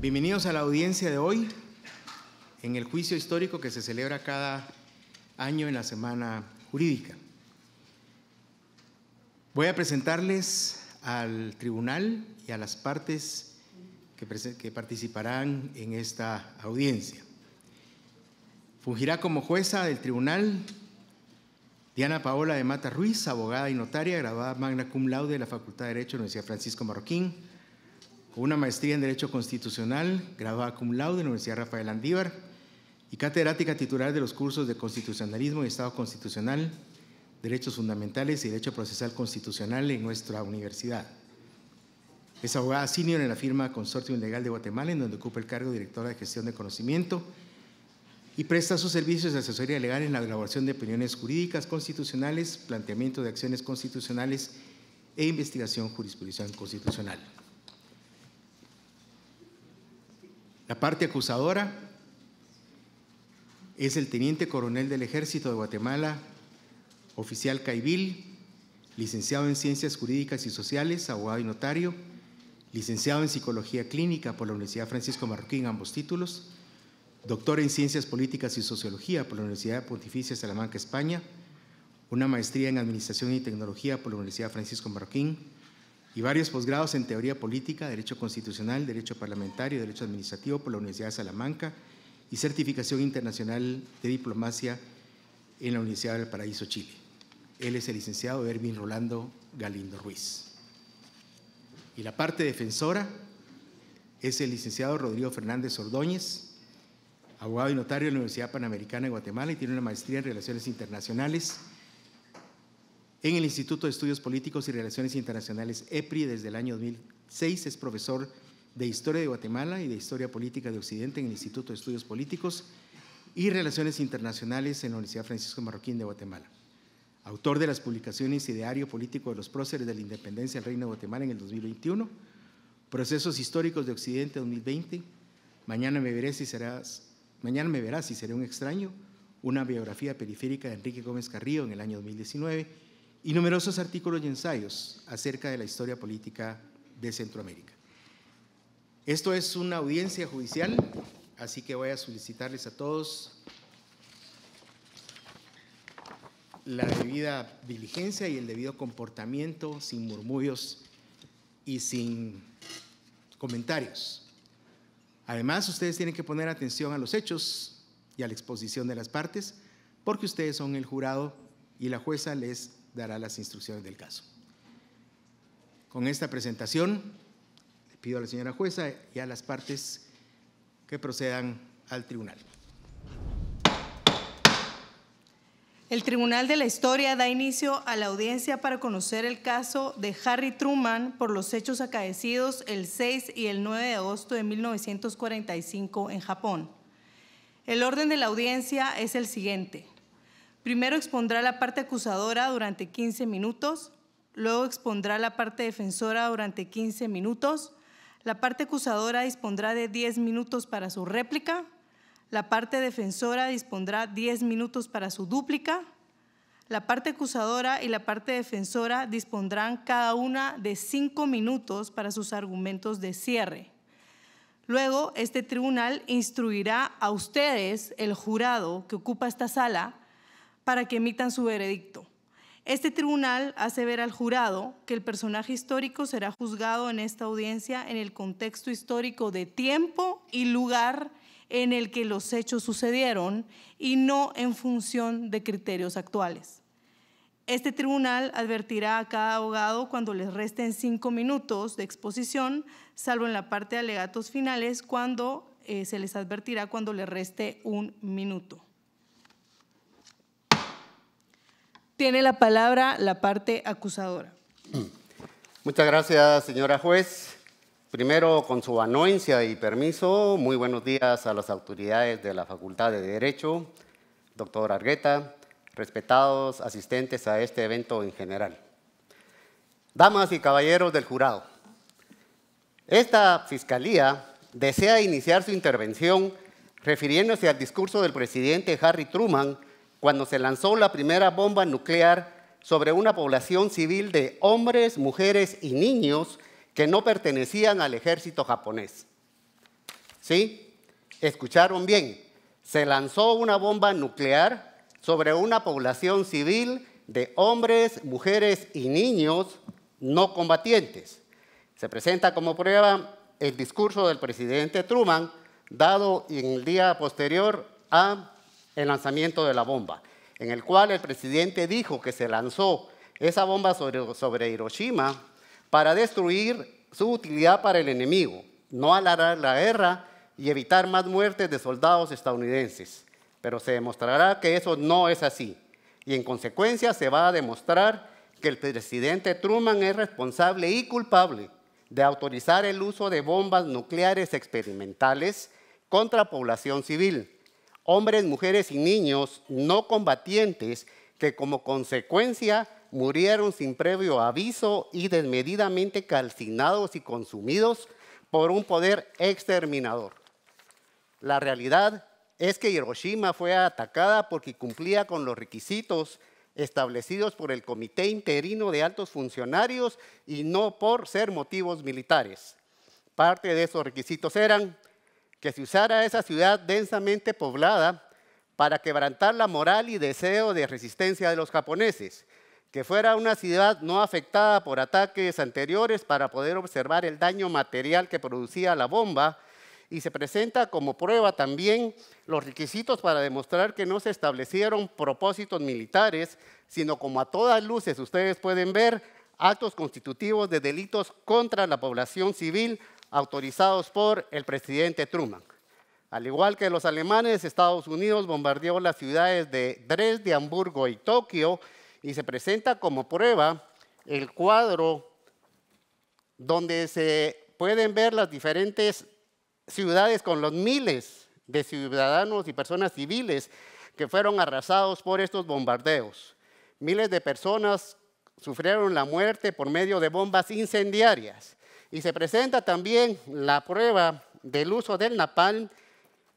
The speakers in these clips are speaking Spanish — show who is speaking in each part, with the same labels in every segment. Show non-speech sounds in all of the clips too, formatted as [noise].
Speaker 1: Bienvenidos a la audiencia de hoy en el juicio histórico que se celebra cada año en la Semana Jurídica. Voy a presentarles al tribunal y a las partes que, participarán en esta audiencia. Fungirá como jueza del tribunal Diana Paola de Mata Ruiz, abogada y notaria, graduada magna cum laude de la Facultad de Derecho de la Universidad Francisco Marroquín con una maestría en Derecho Constitucional, graduada cum laude de la Universidad Rafael Andívar y catedrática titular de los cursos de Constitucionalismo y Estado Constitucional, Derechos Fundamentales y Derecho Procesal Constitucional en nuestra universidad. Es abogada senior en la firma Consorcio Legal de Guatemala, en donde ocupa el cargo de directora de gestión de conocimiento y presta sus servicios de asesoría legal en la elaboración de opiniones jurídicas constitucionales, planteamiento de acciones constitucionales e investigación jurisprudencial constitucional. La parte acusadora es el teniente coronel del ejército de Guatemala, oficial Caibil, licenciado en Ciencias Jurídicas y Sociales, abogado y notario, licenciado en Psicología Clínica por la Universidad Francisco Marroquín, ambos títulos, doctor en Ciencias Políticas y Sociología por la Universidad Pontificia Salamanca, España, una maestría en Administración y Tecnología por la Universidad Francisco Marroquín, y varios posgrados en teoría política, derecho constitucional, derecho parlamentario, derecho administrativo por la Universidad de Salamanca y certificación internacional de diplomacia en la Universidad del Paraíso, Chile. Él es el licenciado Ervin Rolando Galindo Ruiz. Y la parte defensora es el licenciado Rodrigo Fernández Ordóñez, abogado y notario de la Universidad Panamericana de Guatemala y tiene una maestría en Relaciones Internacionales en el Instituto de Estudios Políticos y Relaciones Internacionales, EPRI, desde el año 2006. Es profesor de Historia de Guatemala y de Historia Política de Occidente en el Instituto de Estudios Políticos y Relaciones Internacionales en la Universidad Francisco Marroquín de Guatemala. Autor de las publicaciones Ideario Político de los Próceres de la Independencia del Reino de Guatemala en el 2021, Procesos Históricos de Occidente 2020, Mañana me verás si serás, mañana me verás si seré un extraño, una biografía periférica de Enrique Gómez Carrillo en el año 2019 y numerosos artículos y ensayos acerca de la historia política de Centroamérica. Esto es una audiencia judicial, así que voy a solicitarles a todos la debida diligencia y el debido comportamiento sin murmullos y sin comentarios. Además, ustedes tienen que poner atención a los hechos y a la exposición de las partes, porque ustedes son el jurado y la jueza les dará las instrucciones del caso. Con esta presentación, le pido a la señora jueza y a las partes que procedan al tribunal.
Speaker 2: El Tribunal de la Historia da inicio a la audiencia para conocer el caso de Harry Truman por los hechos acaecidos el 6 y el 9 de agosto de 1945 en Japón. El orden de la audiencia es el siguiente. Primero expondrá la parte acusadora durante 15 minutos, luego expondrá la parte defensora durante 15 minutos, la parte acusadora dispondrá de 10 minutos para su réplica, la parte defensora dispondrá 10 minutos para su dúplica, la parte acusadora y la parte defensora dispondrán cada una de 5 minutos para sus argumentos de cierre. Luego, este tribunal instruirá a ustedes, el jurado que ocupa esta sala, para que emitan su veredicto. Este tribunal hace ver al jurado que el personaje histórico será juzgado en esta audiencia en el contexto histórico de tiempo y lugar en el que los hechos sucedieron y no en función de criterios actuales. Este tribunal advertirá a cada abogado cuando les resten cinco minutos de exposición, salvo en la parte de alegatos finales, cuando eh, se les advertirá cuando le reste un minuto. Tiene la palabra la parte acusadora.
Speaker 3: Muchas gracias, señora juez. Primero, con su anuencia y permiso, muy buenos días a las autoridades de la Facultad de Derecho, doctor Argueta, respetados asistentes a este evento en general. Damas y caballeros del jurado, esta Fiscalía desea iniciar su intervención refiriéndose al discurso del presidente Harry Truman cuando se lanzó la primera bomba nuclear sobre una población civil de hombres, mujeres y niños que no pertenecían al ejército japonés. ¿Sí? Escucharon bien. Se lanzó una bomba nuclear sobre una población civil de hombres, mujeres y niños no combatientes. Se presenta como prueba el discurso del presidente Truman, dado en el día posterior a el lanzamiento de la bomba, en el cual el presidente dijo que se lanzó esa bomba sobre, Hiroshima para destruir su utilidad para el enemigo, no alargar la guerra y evitar más muertes de soldados estadounidenses. Pero se demostrará que eso no es así. Y en consecuencia se va a demostrar que el presidente Truman es responsable y culpable de autorizar el uso de bombas nucleares experimentales contra población civil, hombres, mujeres y niños no combatientes que como consecuencia murieron sin previo aviso y desmedidamente calcinados y consumidos por un poder exterminador. La realidad es que Hiroshima fue atacada porque cumplía con los requisitos establecidos por el Comité Interino de Altos Funcionarios y no por ser motivos militares. Parte de esos requisitos eran que se usara esa ciudad densamente poblada para quebrantar la moral y deseo de resistencia de los japoneses, que fuera una ciudad no afectada por ataques anteriores para poder observar el daño material que producía la bomba, y se presenta como prueba también los requisitos para demostrar que no se establecieron propósitos militares, sino como a todas luces ustedes pueden ver, actos constitutivos de delitos contra la población civil autorizados por el presidente Truman. Al igual que los alemanes, Estados Unidos bombardeó las ciudades de Dresde, Hamburgo y Tokio y se presenta como prueba el cuadro donde se pueden ver las diferentes ciudades con los miles de ciudadanos y personas civiles que fueron arrasados por estos bombardeos. Miles de personas sufrieron la muerte por medio de bombas incendiarias. Y se presenta también la prueba del uso del napalm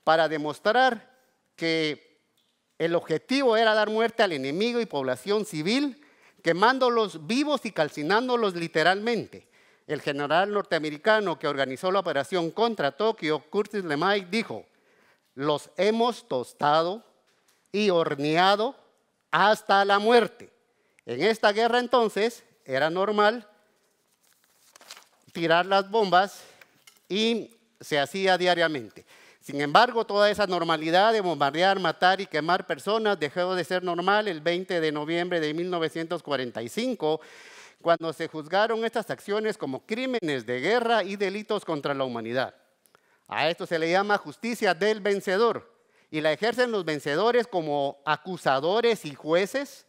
Speaker 3: para demostrar que el objetivo era dar muerte al enemigo y población civil, quemándolos vivos y calcinándolos literalmente. El general norteamericano que organizó la operación contra Tokio, Curtis LeMay, dijo, los hemos tostado y horneado hasta la muerte. En esta guerra entonces era normal tirar las bombas y se hacía diariamente. Sin embargo, toda esa normalidad de bombardear, matar y quemar personas dejó de ser normal el 20 de noviembre de 1945, cuando se juzgaron estas acciones como crímenes de guerra y delitos contra la humanidad. A esto se le llama justicia del vencedor y la ejercen los vencedores como acusadores y jueces,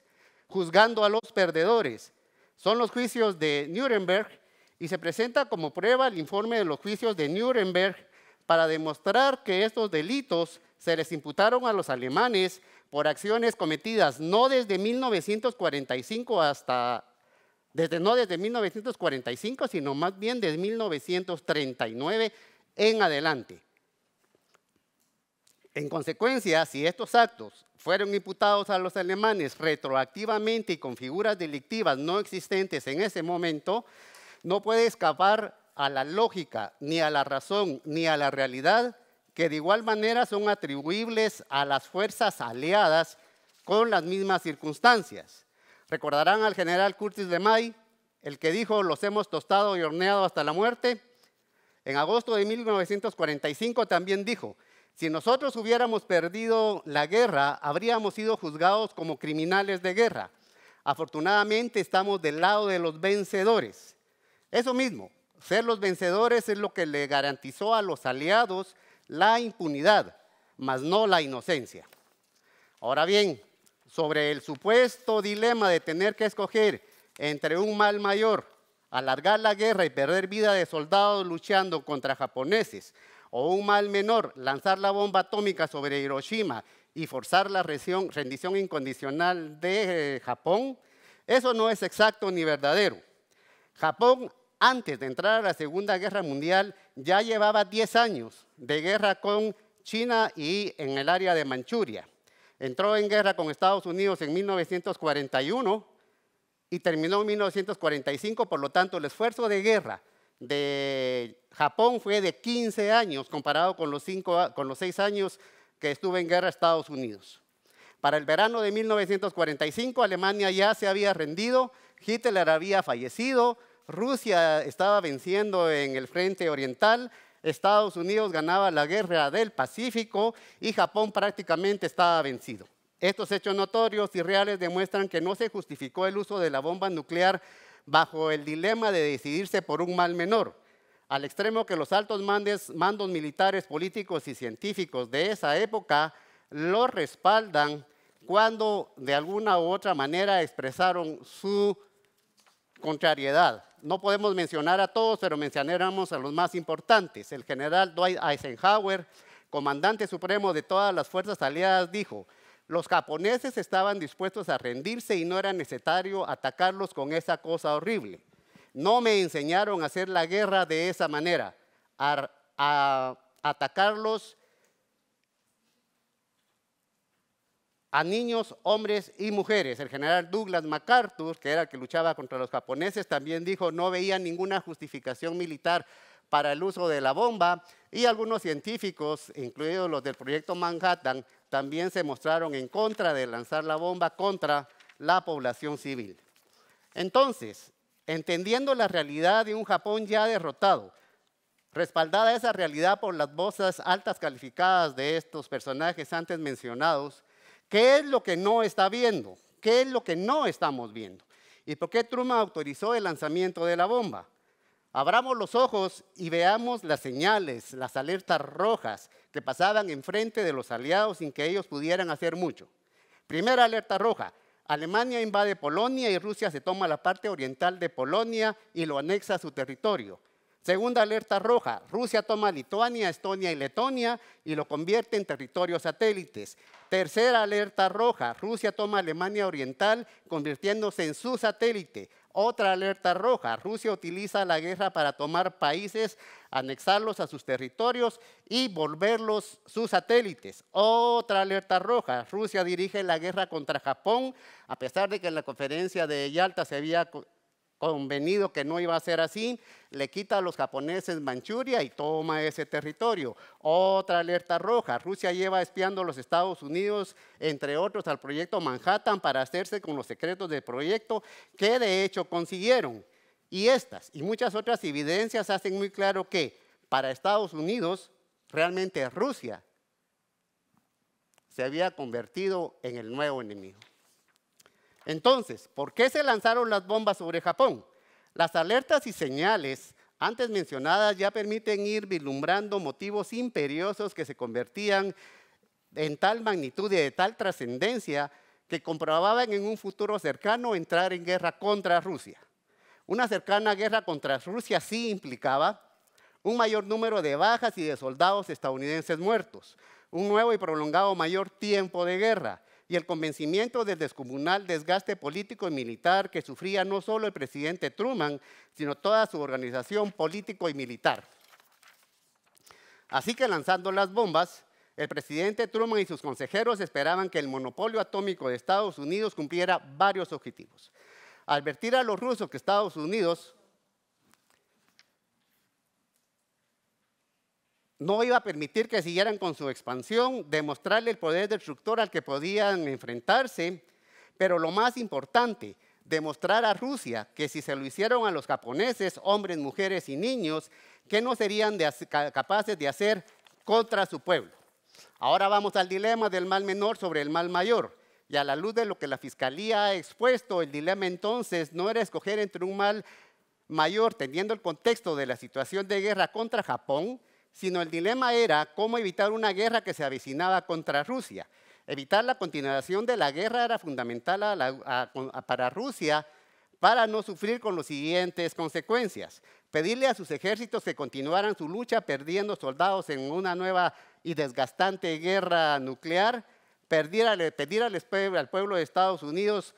Speaker 3: juzgando a los perdedores. Son los juicios de Nuremberg y se presenta como prueba el informe de los juicios de Nuremberg para demostrar que estos delitos se les imputaron a los alemanes por acciones cometidas no desde 1945 hasta desde no desde 1945, sino más bien desde 1939 en adelante. En consecuencia, si estos actos fueron imputados a los alemanes retroactivamente y con figuras delictivas no existentes en ese momento, no puede escapar a la lógica, ni a la razón, ni a la realidad, que de igual manera son atribuibles a las fuerzas aliadas con las mismas circunstancias. Recordarán al general Curtis de May, el que dijo, los hemos tostado y horneado hasta la muerte. En agosto de 1945 también dijo, si nosotros hubiéramos perdido la guerra, habríamos sido juzgados como criminales de guerra. Afortunadamente estamos del lado de los vencedores. Eso mismo, ser los vencedores es lo que le garantizó a los aliados la impunidad, mas no la inocencia. Ahora bien, sobre el supuesto dilema de tener que escoger entre un mal mayor, alargar la guerra y perder vida de soldados luchando contra japoneses, o un mal menor, lanzar la bomba atómica sobre Hiroshima y forzar la rendición incondicional de eh, Japón, eso no es exacto ni verdadero. Japón antes de entrar a la Segunda Guerra Mundial, ya llevaba 10 años de guerra con China y en el área de Manchuria. Entró en guerra con Estados Unidos en 1941 y terminó en 1945, por lo tanto el esfuerzo de guerra de Japón fue de 15 años comparado con los, cinco, 6 años que estuvo en guerra Estados Unidos. Para el verano de 1945 Alemania ya se había rendido, Hitler había fallecido, Rusia estaba venciendo en el frente oriental, Estados Unidos ganaba la guerra del Pacífico y Japón prácticamente estaba vencido. Estos hechos notorios y reales demuestran que no se justificó el uso de la bomba nuclear bajo el dilema de decidirse por un mal menor, al extremo que los altos mandos militares, políticos y científicos de esa época lo respaldan cuando de alguna u otra manera expresaron su contrariedad no podemos mencionar a todos, pero mencionaremos a los más importantes. El general Dwight Eisenhower, comandante supremo de todas las fuerzas aliadas, dijo, los japoneses estaban dispuestos a rendirse y no era necesario atacarlos con esa cosa horrible. No me enseñaron a hacer la guerra de esa manera, a atacarlos a niños, hombres y mujeres. El general Douglas MacArthur, que era el que luchaba contra los japoneses, también dijo no veía ninguna justificación militar para el uso de la bomba y algunos científicos, incluidos los del proyecto Manhattan, también se mostraron en contra de lanzar la bomba contra la población civil. Entonces, entendiendo la realidad de un Japón ya derrotado, respaldada esa realidad por las voces altas calificadas de estos personajes antes mencionados, ¿Qué es lo que no está viendo? ¿Qué es lo que no estamos viendo? ¿Y por qué Truman autorizó el lanzamiento de la bomba? Abramos los ojos y veamos las señales, las alertas rojas que pasaban enfrente de los aliados sin que ellos pudieran hacer mucho. Primera alerta roja, Alemania invade Polonia y Rusia se toma la parte oriental de Polonia y lo anexa a su territorio. Segunda alerta roja, Rusia toma Lituania, Estonia y Letonia y lo convierte en territorios satélites. Tercera alerta roja, Rusia toma Alemania Oriental convirtiéndose en su satélite. Otra alerta roja, Rusia utiliza la guerra para tomar países, anexarlos a sus territorios y volverlos sus satélites. Otra alerta roja, Rusia dirige la guerra contra Japón, a pesar de que en la conferencia de Yalta se había convenido que no iba a ser así, le quita a los japoneses Manchuria y toma ese territorio. Otra alerta roja, Rusia lleva espiando a los Estados Unidos, entre otros, al proyecto Manhattan para hacerse con los secretos del proyecto que de hecho consiguieron. Y estas y muchas otras evidencias hacen muy claro que para Estados Unidos, realmente Rusia se había convertido en el nuevo enemigo. Entonces, ¿por qué se lanzaron las bombas sobre Japón? Las alertas y señales antes mencionadas ya permiten ir vislumbrando motivos imperiosos que se convertían en tal magnitud y de tal trascendencia que comprobaban en un futuro cercano entrar en guerra contra Rusia. Una cercana guerra contra Rusia sí implicaba un mayor número de bajas y de soldados estadounidenses muertos, un nuevo y prolongado mayor tiempo de guerra, y el convencimiento del descomunal desgaste político y militar que sufría no solo el presidente Truman, sino toda su organización político y militar. Así que lanzando las bombas, el presidente Truman y sus consejeros esperaban que el monopolio atómico de Estados Unidos cumpliera varios objetivos. Advertir a los rusos que Estados Unidos no iba a permitir que siguieran con su expansión, demostrarle el poder destructor al que podían enfrentarse, pero lo más importante, demostrar a Rusia que si se lo hicieron a los japoneses, hombres, mujeres y niños, que no serían capaces de hacer contra su pueblo. Ahora vamos al dilema del mal menor sobre el mal mayor. Y a la luz de lo que la Fiscalía ha expuesto, el dilema entonces no era escoger entre un mal mayor, teniendo el contexto de la situación de guerra contra Japón, sino el dilema era cómo evitar una guerra que se avecinaba contra Rusia. Evitar la continuación de la guerra era fundamental para Rusia para no sufrir con las siguientes consecuencias. Pedirle a sus ejércitos que continuaran su lucha perdiendo soldados en una nueva y desgastante guerra nuclear, Pedirle pedir al pueblo de Estados Unidos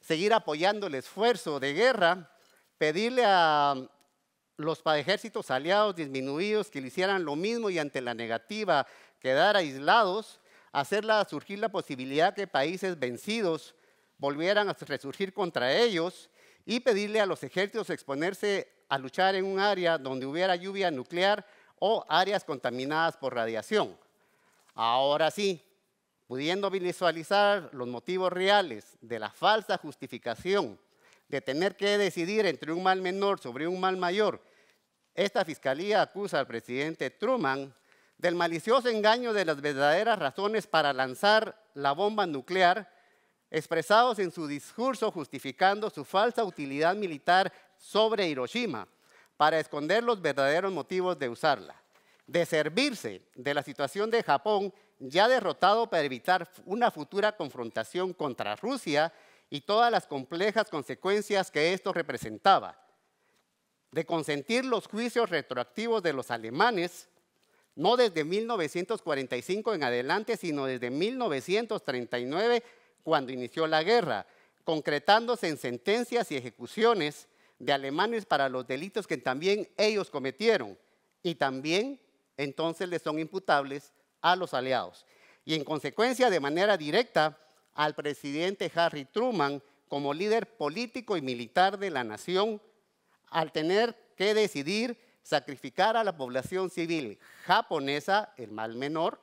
Speaker 3: seguir apoyando el esfuerzo de guerra, pedirle a, los ejércitos aliados disminuidos que le hicieran lo mismo y ante la negativa quedar aislados, hacerla surgir la posibilidad que países vencidos volvieran a resurgir contra ellos y pedirle a los ejércitos exponerse a luchar en un área donde hubiera lluvia nuclear o áreas contaminadas por radiación. Ahora sí, pudiendo visualizar los motivos reales de la falsa justificación de tener que decidir entre un mal menor sobre un mal mayor, esta fiscalía acusa al presidente Truman del malicioso engaño de las verdaderas razones para lanzar la bomba nuclear, expresados en su discurso justificando su falsa utilidad militar sobre Hiroshima, para esconder los verdaderos motivos de usarla, de servirse de la situación de Japón ya derrotado para evitar una futura confrontación contra Rusia y todas las complejas consecuencias que esto representaba. De consentir los juicios retroactivos de los alemanes, no desde 1945 en adelante, sino desde 1939, cuando inició la guerra, concretándose en sentencias y ejecuciones de alemanes para los delitos que también ellos cometieron y también entonces les son imputables a los aliados. Y en consecuencia, de manera directa, al presidente Harry Truman como líder político y militar de la nación al tener que decidir sacrificar a la población civil japonesa, el mal menor,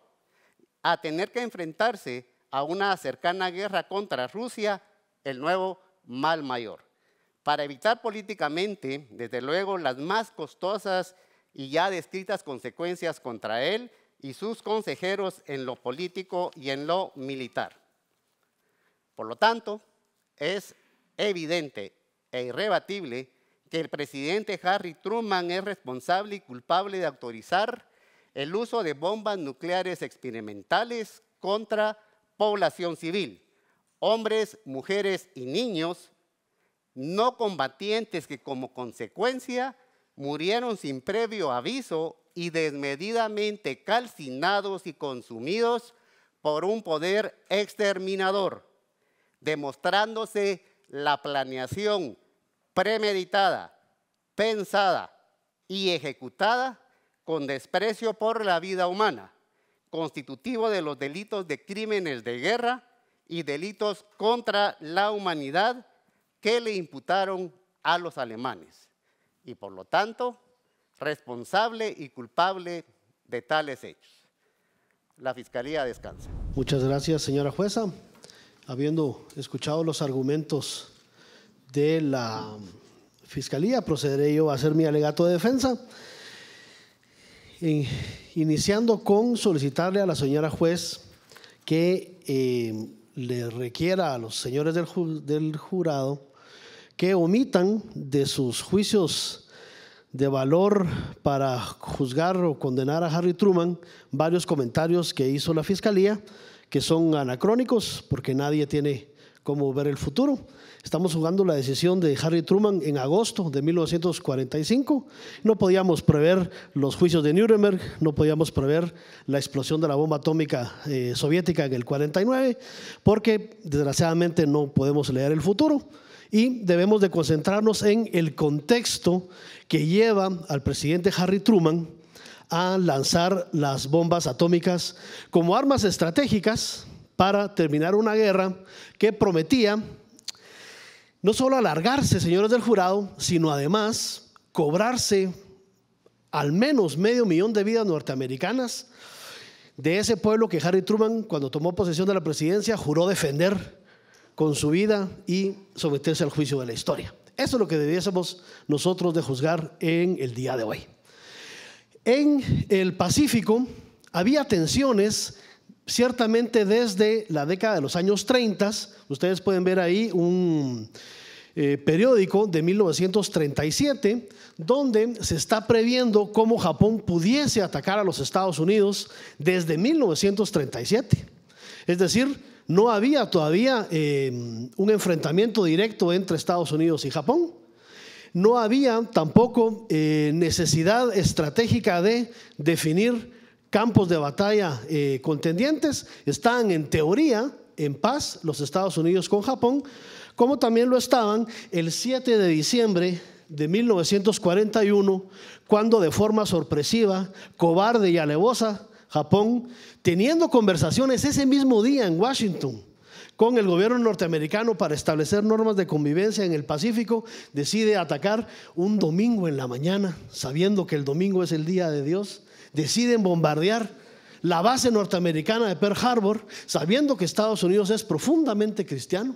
Speaker 3: a tener que enfrentarse a una cercana guerra contra Rusia, el nuevo mal mayor, para evitar políticamente, desde luego, las más costosas y ya descritas consecuencias contra él y sus consejeros en lo político y en lo militar. Por lo tanto, es evidente e irrebatible que el presidente Harry Truman es responsable y culpable de autorizar el uso de bombas nucleares experimentales contra población civil, hombres, mujeres y niños no combatientes que como consecuencia murieron sin previo aviso y desmedidamente calcinados y consumidos por un poder exterminador demostrándose la planeación premeditada, pensada y ejecutada con desprecio por la vida humana, constitutivo de los delitos de crímenes de guerra y delitos contra la humanidad que le imputaron a los alemanes y por lo tanto responsable y culpable de tales hechos. La Fiscalía descansa.
Speaker 4: Muchas gracias, señora jueza habiendo escuchado los argumentos de la Fiscalía, procederé yo a hacer mi alegato de defensa, iniciando con solicitarle a la señora juez que eh, le requiera a los señores del jurado que omitan de sus juicios de valor para juzgar o condenar a Harry Truman varios comentarios que hizo la Fiscalía que son anacrónicos porque nadie tiene cómo ver el futuro. Estamos jugando la decisión de Harry Truman en agosto de 1945. No podíamos prever los juicios de Nuremberg, no podíamos prever la explosión de la bomba atómica eh, soviética en el 49, porque desgraciadamente no podemos leer el futuro y debemos de concentrarnos en el contexto que lleva al presidente Harry Truman a lanzar las bombas atómicas como armas estratégicas para terminar una guerra que prometía no solo alargarse, señores del jurado, sino además cobrarse al menos medio millón de vidas norteamericanas de ese pueblo que Harry Truman, cuando tomó posesión de la presidencia, juró defender con su vida y someterse al juicio de la historia. Eso es lo que debiésemos nosotros de juzgar en el día de hoy. En el Pacífico había tensiones, ciertamente desde la década de los años 30. Ustedes pueden ver ahí un eh, periódico de 1937, donde se está previendo cómo Japón pudiese atacar a los Estados Unidos desde 1937. Es decir, no había todavía eh, un enfrentamiento directo entre Estados Unidos y Japón no había tampoco eh, necesidad estratégica de definir campos de batalla eh, contendientes. Estaban en teoría en paz los Estados Unidos con Japón, como también lo estaban el 7 de diciembre de 1941, cuando de forma sorpresiva, cobarde y alevosa, Japón, teniendo conversaciones ese mismo día en Washington, con el gobierno norteamericano para establecer normas de convivencia en el Pacífico, decide atacar un domingo en la mañana, sabiendo que el domingo es el día de Dios, deciden bombardear la base norteamericana de Pearl Harbor, sabiendo que Estados Unidos es profundamente cristiano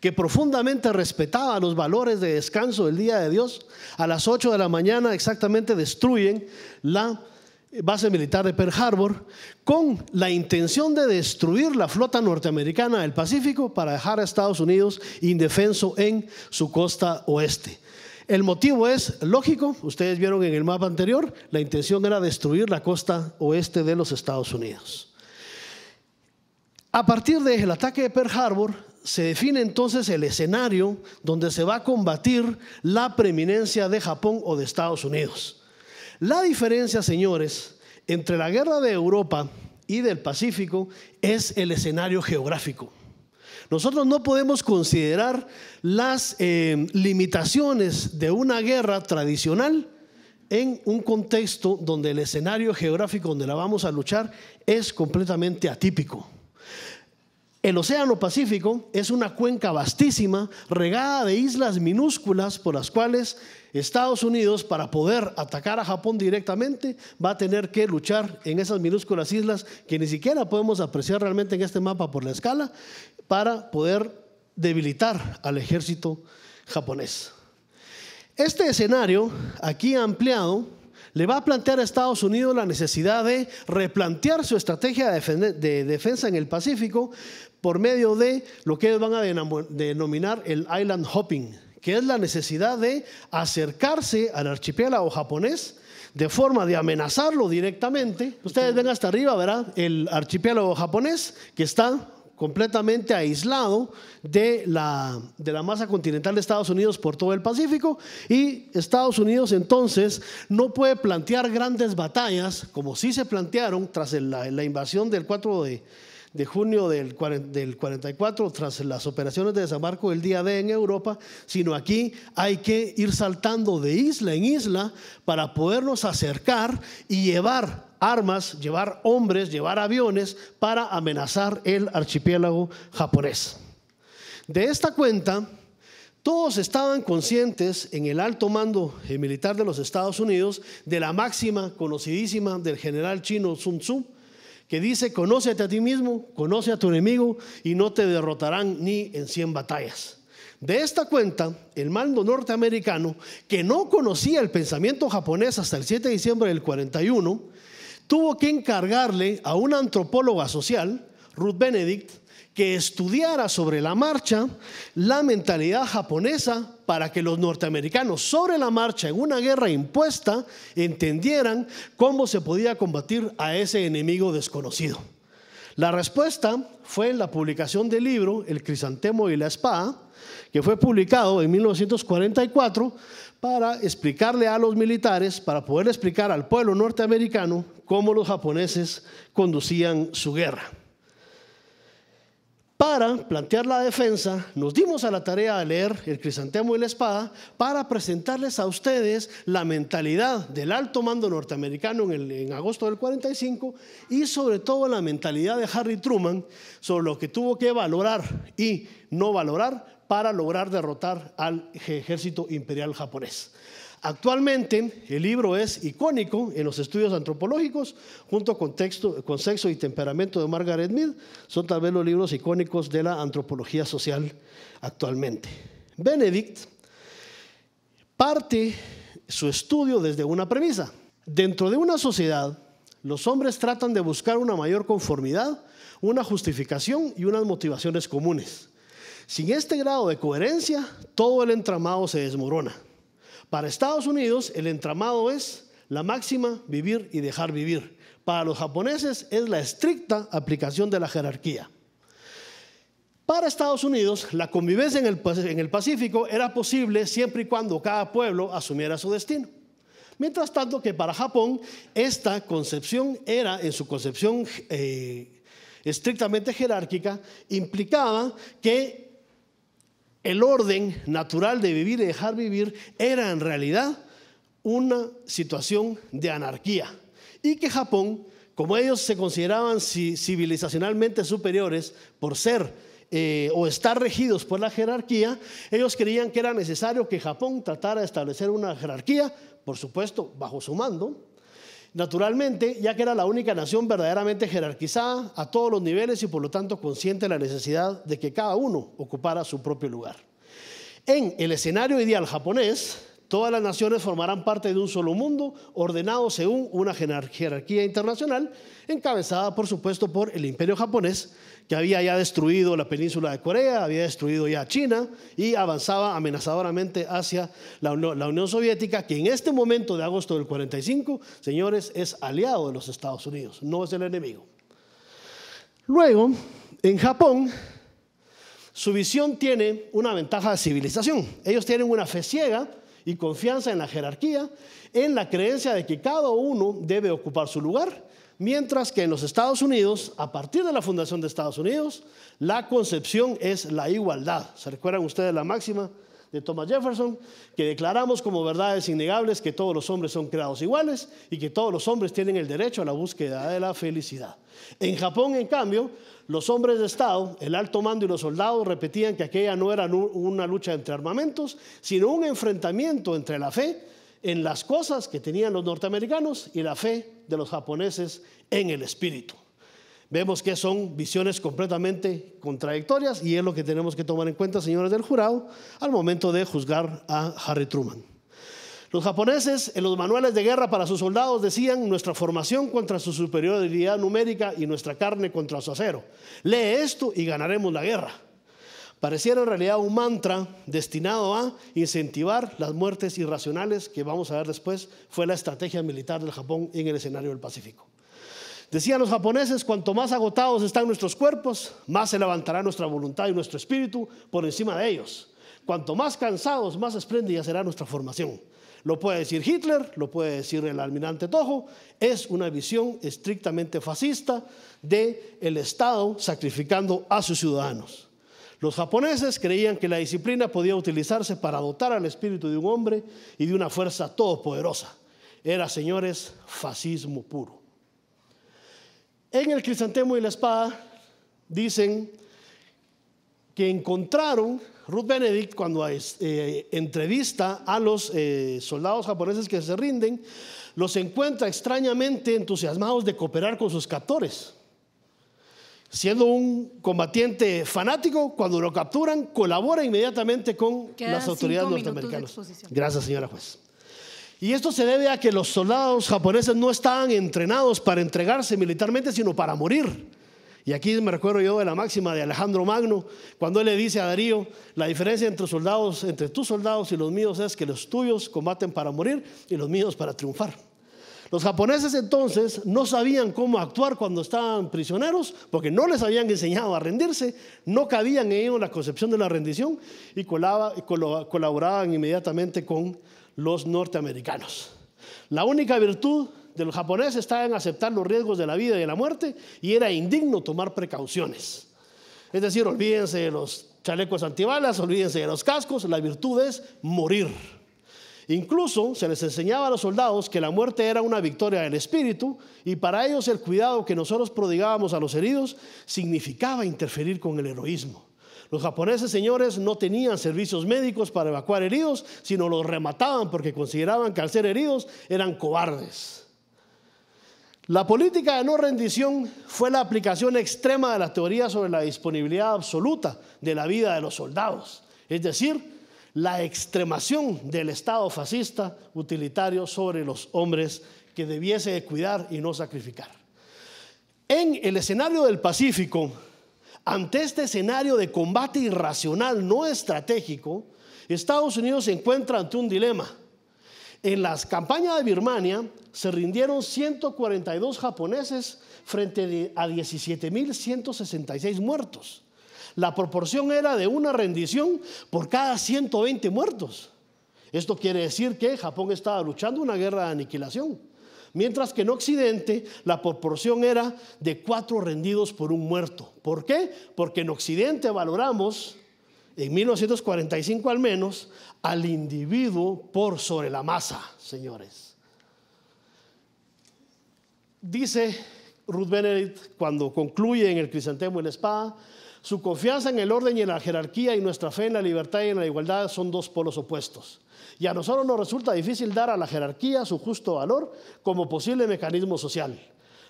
Speaker 4: que profundamente respetaba los valores de descanso del día de Dios, a las 8 de la mañana exactamente destruyen la base militar de Pearl Harbor, con la intención de destruir la flota norteamericana del Pacífico para dejar a Estados Unidos indefenso en su costa oeste. El motivo es lógico, ustedes vieron en el mapa anterior, la intención era destruir la costa oeste de los Estados Unidos. A partir del el ataque de Pearl Harbor, se define entonces el escenario donde se va a combatir la preeminencia de Japón o de Estados Unidos. La diferencia, señores, entre la guerra de Europa y del Pacífico es el escenario geográfico. Nosotros no podemos considerar las eh, limitaciones de una guerra tradicional en un contexto donde el escenario geográfico donde la vamos a luchar es completamente atípico. El Océano Pacífico es una cuenca vastísima, regada de islas minúsculas por las cuales Estados Unidos, para poder atacar a Japón directamente, va a tener que luchar en esas minúsculas islas que ni siquiera podemos apreciar realmente en este mapa por la escala, para poder debilitar al ejército japonés. Este escenario, aquí ampliado, le va a plantear a Estados Unidos la necesidad de replantear su estrategia de defensa en el Pacífico por medio de lo que ellos van a denominar el island hopping que es la necesidad de acercarse al archipiélago japonés de forma de amenazarlo directamente. Ustedes ven hasta arriba, ¿verdad? El archipiélago japonés que está completamente aislado de la, de la masa continental de Estados Unidos por todo el Pacífico y Estados Unidos entonces no puede plantear grandes batallas como sí se plantearon tras la, la invasión del 4 de de junio del, 44, tras las operaciones de desembarco del día D en Europa, sino aquí hay que ir saltando de isla en isla para podernos acercar y llevar armas, llevar hombres, llevar aviones para amenazar el archipiélago japonés. De esta cuenta, todos estaban conscientes en el alto mando militar de los Estados Unidos de la máxima conocidísima del general chino Sun Tzu, que dice, conócete a ti mismo, conoce a tu enemigo y no te derrotarán ni en 100 batallas. De esta cuenta, el mando norteamericano, que no conocía el pensamiento japonés hasta el 7 de diciembre del 41, tuvo que encargarle a una antropóloga social, Ruth Benedict, que estudiara sobre la marcha la mentalidad japonesa para que los norteamericanos sobre la marcha en una guerra impuesta entendieran cómo se podía combatir a ese enemigo desconocido. La respuesta fue en la publicación del libro El crisantemo y la espada, que fue publicado en 1944 para explicarle a los militares, para poder explicar al pueblo norteamericano cómo los japoneses conducían su guerra. Para plantear la defensa, nos dimos a la tarea de leer El Crisantemo y la Espada para presentarles a ustedes la mentalidad del alto mando norteamericano en, agosto del 45 y sobre todo la mentalidad de Harry Truman sobre lo que tuvo que valorar y no valorar para lograr derrotar al ejército imperial japonés. Actualmente el libro es icónico en los estudios antropológicos, junto con, con Sexo y Temperamento de Margaret Mead, son tal vez los libros icónicos de la antropología social actualmente. Benedict parte su estudio desde una premisa. Dentro de una sociedad, los hombres tratan de buscar una mayor conformidad, una justificación y unas motivaciones comunes. Sin este grado de coherencia, todo el entramado se desmorona. Para Estados Unidos el entramado es la máxima vivir y dejar vivir. Para los japoneses es la estricta aplicación de la jerarquía. Para Estados Unidos, la convivencia en el, Pacífico era posible siempre y cuando cada pueblo asumiera su destino. Mientras tanto que para Japón esta concepción era, en su concepción eh, estrictamente jerárquica, implicaba que el orden natural de vivir y dejar vivir era en realidad una situación de anarquía. Y que Japón, como ellos se consideraban civilizacionalmente superiores por ser eh, o estar regidos por la jerarquía, ellos creían que era necesario que Japón tratara de establecer una jerarquía, por supuesto, bajo su mando, Naturalmente, ya que era la única nación verdaderamente jerarquizada a todos los niveles y por lo tanto consciente de la necesidad de que cada uno ocupara su propio lugar. En el escenario ideal japonés, todas las naciones formarán parte de un solo mundo, ordenado según una jerarquía internacional, encabezada por supuesto por el imperio japonés, que había ya destruido la península de Corea, había destruido ya China y avanzaba amenazadoramente hacia la Unión, Soviética, que en este momento de agosto del 45, señores, es aliado de los Estados Unidos, no es el enemigo. Luego, en Japón, su visión tiene una ventaja de civilización. Ellos tienen una fe ciega y confianza en la jerarquía, en la creencia de que cada uno debe ocupar su lugar mientras que en los Estados Unidos, a partir de la fundación de Estados Unidos, la concepción es la igualdad. ¿Se recuerdan ustedes la máxima de Thomas Jefferson? Que declaramos como verdades innegables que todos los hombres son creados iguales y que todos los hombres tienen el derecho a la búsqueda de la felicidad. En Japón, en cambio, los hombres de Estado, el alto mando y los soldados repetían que aquella no era una lucha entre armamentos, sino un enfrentamiento entre la fe en las cosas que tenían los norteamericanos y la fe de los japoneses en el espíritu. Vemos que son visiones completamente contradictorias y es lo que tenemos que tomar en cuenta, señores del jurado, al momento de juzgar a Harry Truman. Los japoneses en los manuales de guerra para sus soldados decían nuestra formación contra su superioridad numérica y nuestra carne contra su acero. Lee esto y ganaremos la guerra. Pareciera en realidad un mantra destinado a incentivar las muertes irracionales, que vamos a ver después, fue la estrategia militar del Japón en el escenario del Pacífico. Decían los japoneses, cuanto más agotados están nuestros cuerpos, más se levantará nuestra voluntad y nuestro espíritu por encima de ellos. Cuanto más cansados, más espléndida será nuestra formación. Lo puede decir Hitler, lo puede decir el almirante Tojo, es una visión estrictamente fascista del el Estado sacrificando a sus ciudadanos. Los japoneses creían que la disciplina podía utilizarse para dotar al espíritu de un hombre y de una fuerza todopoderosa. Era, señores, fascismo puro. En el crisantemo y la espada dicen que encontraron, Ruth Benedict cuando eh, entrevista a los eh, soldados japoneses que se rinden, los encuentra extrañamente entusiasmados de cooperar con sus captores siendo un combatiente fanático, cuando lo capturan, colabora inmediatamente con las autoridades norteamericanas. Gracias, señora juez. Y esto se debe a que los soldados japoneses no estaban entrenados para entregarse militarmente, sino para morir. Y aquí me recuerdo yo de la máxima de Alejandro Magno, cuando él le dice a Darío, la diferencia entre soldados, entre tus soldados y los míos es que los tuyos combaten para morir y los míos para triunfar. Los japoneses entonces no sabían cómo actuar cuando estaban prisioneros, porque no les habían enseñado a rendirse, no cabían en ellos la concepción de la rendición y colaboraban inmediatamente con los norteamericanos. La única virtud de los japoneses estaba en aceptar los riesgos de la vida y de la muerte y era indigno tomar precauciones. Es decir, olvídense de los chalecos antibalas, olvídense de los cascos, la virtud es morir. Incluso se les enseñaba a los soldados que la muerte era una victoria del espíritu y para ellos el cuidado que nosotros prodigábamos a los heridos significaba interferir con el heroísmo. Los japoneses, señores, no tenían servicios médicos para evacuar heridos, sino los remataban porque consideraban que al ser heridos eran cobardes. La política de no rendición fue la aplicación extrema de la teoría sobre la disponibilidad absoluta de la vida de los soldados, es decir, la extremación del Estado fascista utilitario sobre los hombres que debiese cuidar y no sacrificar. En el escenario del Pacífico, ante este escenario de combate irracional no estratégico, Estados Unidos se encuentra ante un dilema. En las campañas de Birmania se rindieron 142 japoneses frente a 17.166 muertos. La proporción era de una rendición por cada 120 muertos. Esto quiere decir que Japón estaba luchando una guerra de aniquilación. Mientras que en Occidente la proporción era de cuatro rendidos por un muerto. ¿Por qué? Porque en Occidente valoramos, en 1945 al menos, al individuo por sobre la masa, señores. Dice Ruth Benedict cuando concluye en El Crisantemo y la Espada, su confianza en el orden y en la jerarquía y nuestra fe en la libertad y en la igualdad son dos polos opuestos. Y a nosotros nos resulta difícil dar a la jerarquía su justo valor como posible mecanismo social.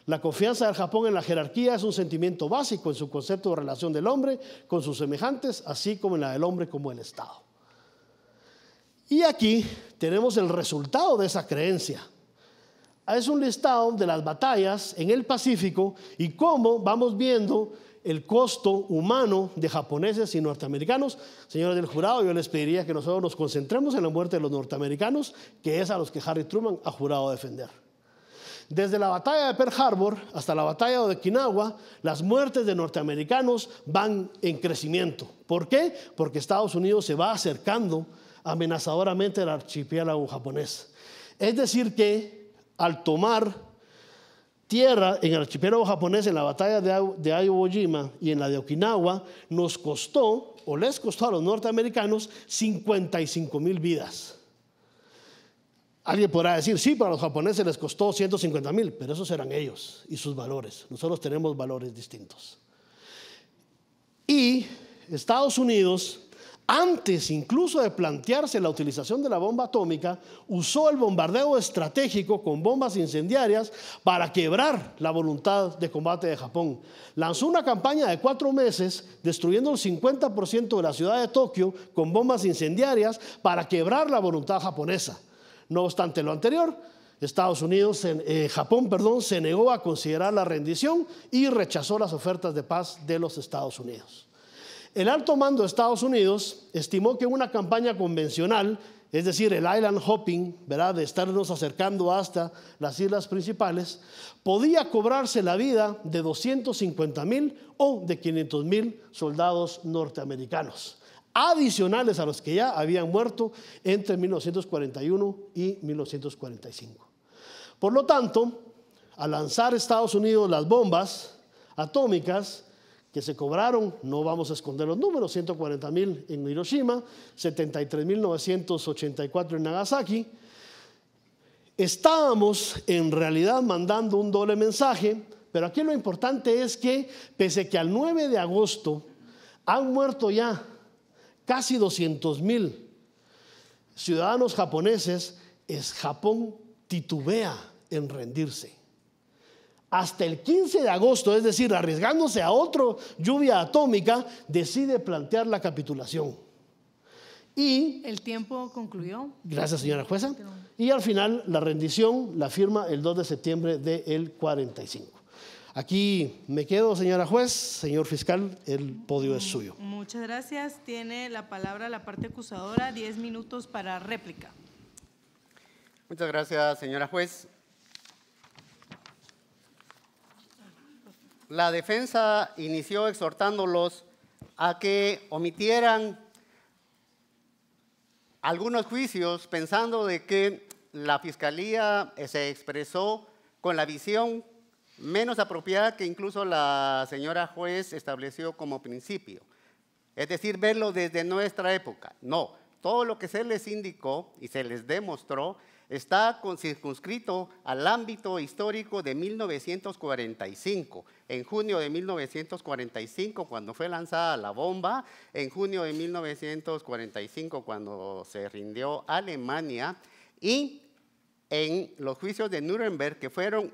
Speaker 4: La confianza del Japón en la jerarquía es un sentimiento básico en su concepto de relación del hombre con sus semejantes, así como en la del hombre como el Estado. Y aquí tenemos el resultado de esa creencia. Es un listado de las batallas en el Pacífico y cómo vamos viendo el costo humano de japoneses y norteamericanos. Señores del jurado, yo les pediría que nosotros nos concentremos en la muerte de los norteamericanos, que es a los que Harry Truman ha jurado defender. Desde la batalla de Pearl Harbor hasta la batalla de Okinawa, las muertes de norteamericanos van en crecimiento. ¿Por qué? Porque Estados Unidos se va acercando amenazadoramente al archipiélago japonés. Es decir, que al tomar tierra, en el archipiélago japonés, en la batalla de Iwo y en la de Okinawa, nos costó, o les costó a los norteamericanos, 55 mil vidas. Alguien podrá decir, sí, para los japoneses les costó 150 mil, pero esos eran ellos y sus valores. Nosotros tenemos valores distintos. Y Estados Unidos antes incluso de plantearse la utilización de la bomba atómica, usó el bombardeo estratégico con bombas incendiarias para quebrar la voluntad de combate de Japón. Lanzó una campaña de cuatro meses destruyendo el 50% de la ciudad de Tokio con bombas incendiarias para quebrar la voluntad japonesa. No obstante lo anterior, Estados Unidos, eh, Japón, perdón, se negó a considerar la rendición y rechazó las ofertas de paz de los Estados Unidos. El alto mando de Estados Unidos estimó que una campaña convencional, es decir, el island hopping, ¿verdad? de estarnos acercando hasta las islas principales, podía cobrarse la vida de 250 mil o de 500 mil soldados norteamericanos, adicionales a los que ya habían muerto entre 1941 y 1945. Por lo tanto, al lanzar Estados Unidos las bombas atómicas, que se cobraron, no vamos a esconder los números, 140 mil en Hiroshima, 73.984 en Nagasaki. Estábamos en realidad mandando un doble mensaje, pero aquí lo importante es que pese que al 9 de agosto han muerto ya casi 200 mil ciudadanos japoneses, es Japón titubea en rendirse hasta el 15 de agosto, es decir, arriesgándose a otra lluvia atómica, decide plantear la capitulación.
Speaker 2: Y el tiempo concluyó.
Speaker 4: Gracias, señora jueza. Y al final la rendición la firma el 2 de septiembre del 45. Aquí me quedo, señora juez, señor fiscal, el podio es suyo.
Speaker 2: Muchas gracias. Tiene la palabra la parte acusadora, 10 minutos para réplica.
Speaker 3: Muchas gracias, señora juez. la defensa inició exhortándolos a que omitieran algunos juicios pensando de que la fiscalía eh, se expresó con la visión menos apropiada que incluso la señora juez estableció como principio. Es decir, verlo desde nuestra época. No, todo lo que se les indicó y se les demostró está circunscrito al ámbito histórico de 1945. En junio de 1945, cuando fue lanzada la bomba, en junio de 1945, cuando se rindió Alemania, y en los juicios de Nuremberg, que fueron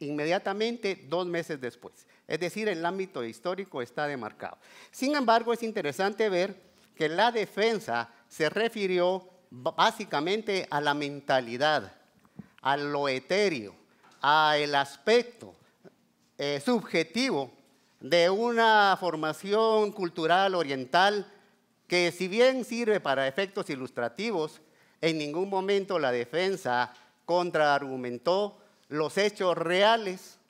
Speaker 3: inmediatamente dos meses después. Es decir, el ámbito histórico está demarcado. Sin embargo, es interesante ver que la defensa se refirió básicamente a la mentalidad, a lo etéreo, al aspecto eh, subjetivo de una formación cultural oriental que si bien sirve para efectos ilustrativos, en ningún momento la defensa contraargumentó los hechos reales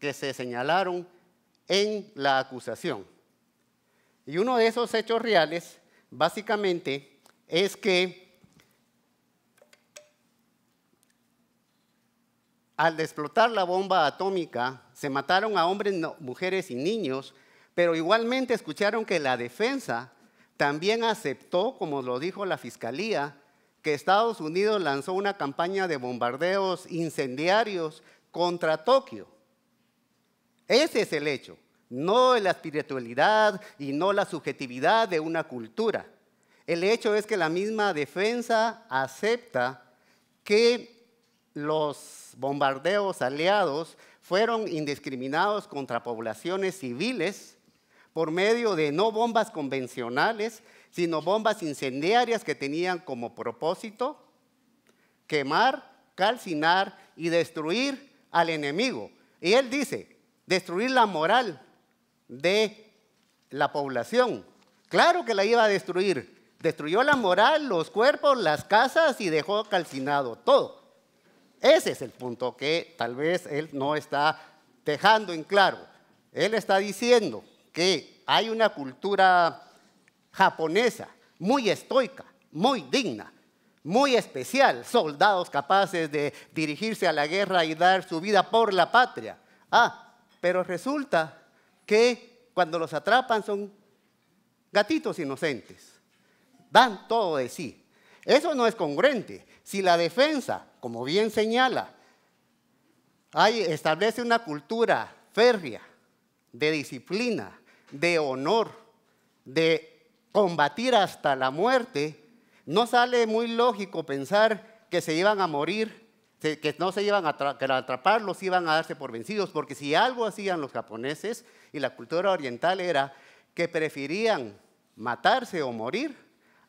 Speaker 3: que se señalaron en la acusación. Y uno de esos hechos reales, básicamente, es que al explotar la bomba atómica se mataron a hombres, mujeres y niños, pero igualmente escucharon que la defensa también aceptó, como lo dijo la fiscalía, que Estados Unidos lanzó una campaña de bombardeos incendiarios contra Tokio. Ese es el hecho, no la espiritualidad y no la subjetividad de una cultura. El hecho es que la misma defensa acepta que los bombardeos aliados fueron indiscriminados contra poblaciones civiles por medio de no bombas convencionales, sino bombas incendiarias que tenían como propósito quemar, calcinar y destruir al enemigo. Y él dice, destruir la moral de la población. Claro que la iba a destruir, Destruyó la moral, los cuerpos, las casas y dejó calcinado todo. Ese es el punto que tal vez él no está dejando en claro. Él está diciendo que hay una cultura japonesa muy estoica, muy digna, muy especial, soldados capaces de dirigirse a la guerra y dar su vida por la patria. Ah, pero resulta que cuando los atrapan son gatitos inocentes dan todo de sí. Eso no es congruente. Si la defensa, como bien señala, establece una cultura férrea de disciplina, de honor, de combatir hasta la muerte, no sale muy lógico pensar que se iban a morir, que no se iban a que al atraparlos iban a darse por vencidos, porque si algo hacían los japoneses y la cultura oriental era que preferían matarse o morir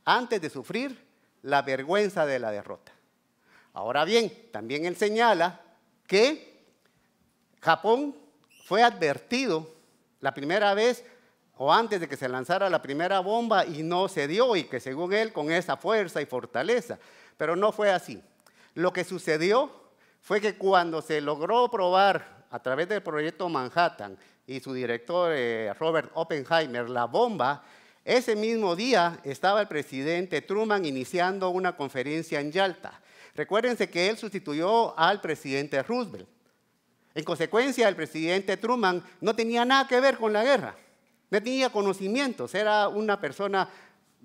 Speaker 3: antes de sufrir la vergüenza de la derrota. Ahora bien, también él señala que Japón fue advertido la primera vez o antes de que se lanzara la primera bomba y no se y que según él con esa fuerza y fortaleza, pero no fue así. Lo que sucedió fue que cuando se logró probar a través del proyecto Manhattan y su director eh, Robert Oppenheimer la bomba, ese mismo día estaba el presidente Truman iniciando una conferencia en Yalta. Recuérdense que él sustituyó al presidente Roosevelt. En consecuencia, el presidente Truman no tenía nada que ver con la guerra, no tenía conocimientos, era una persona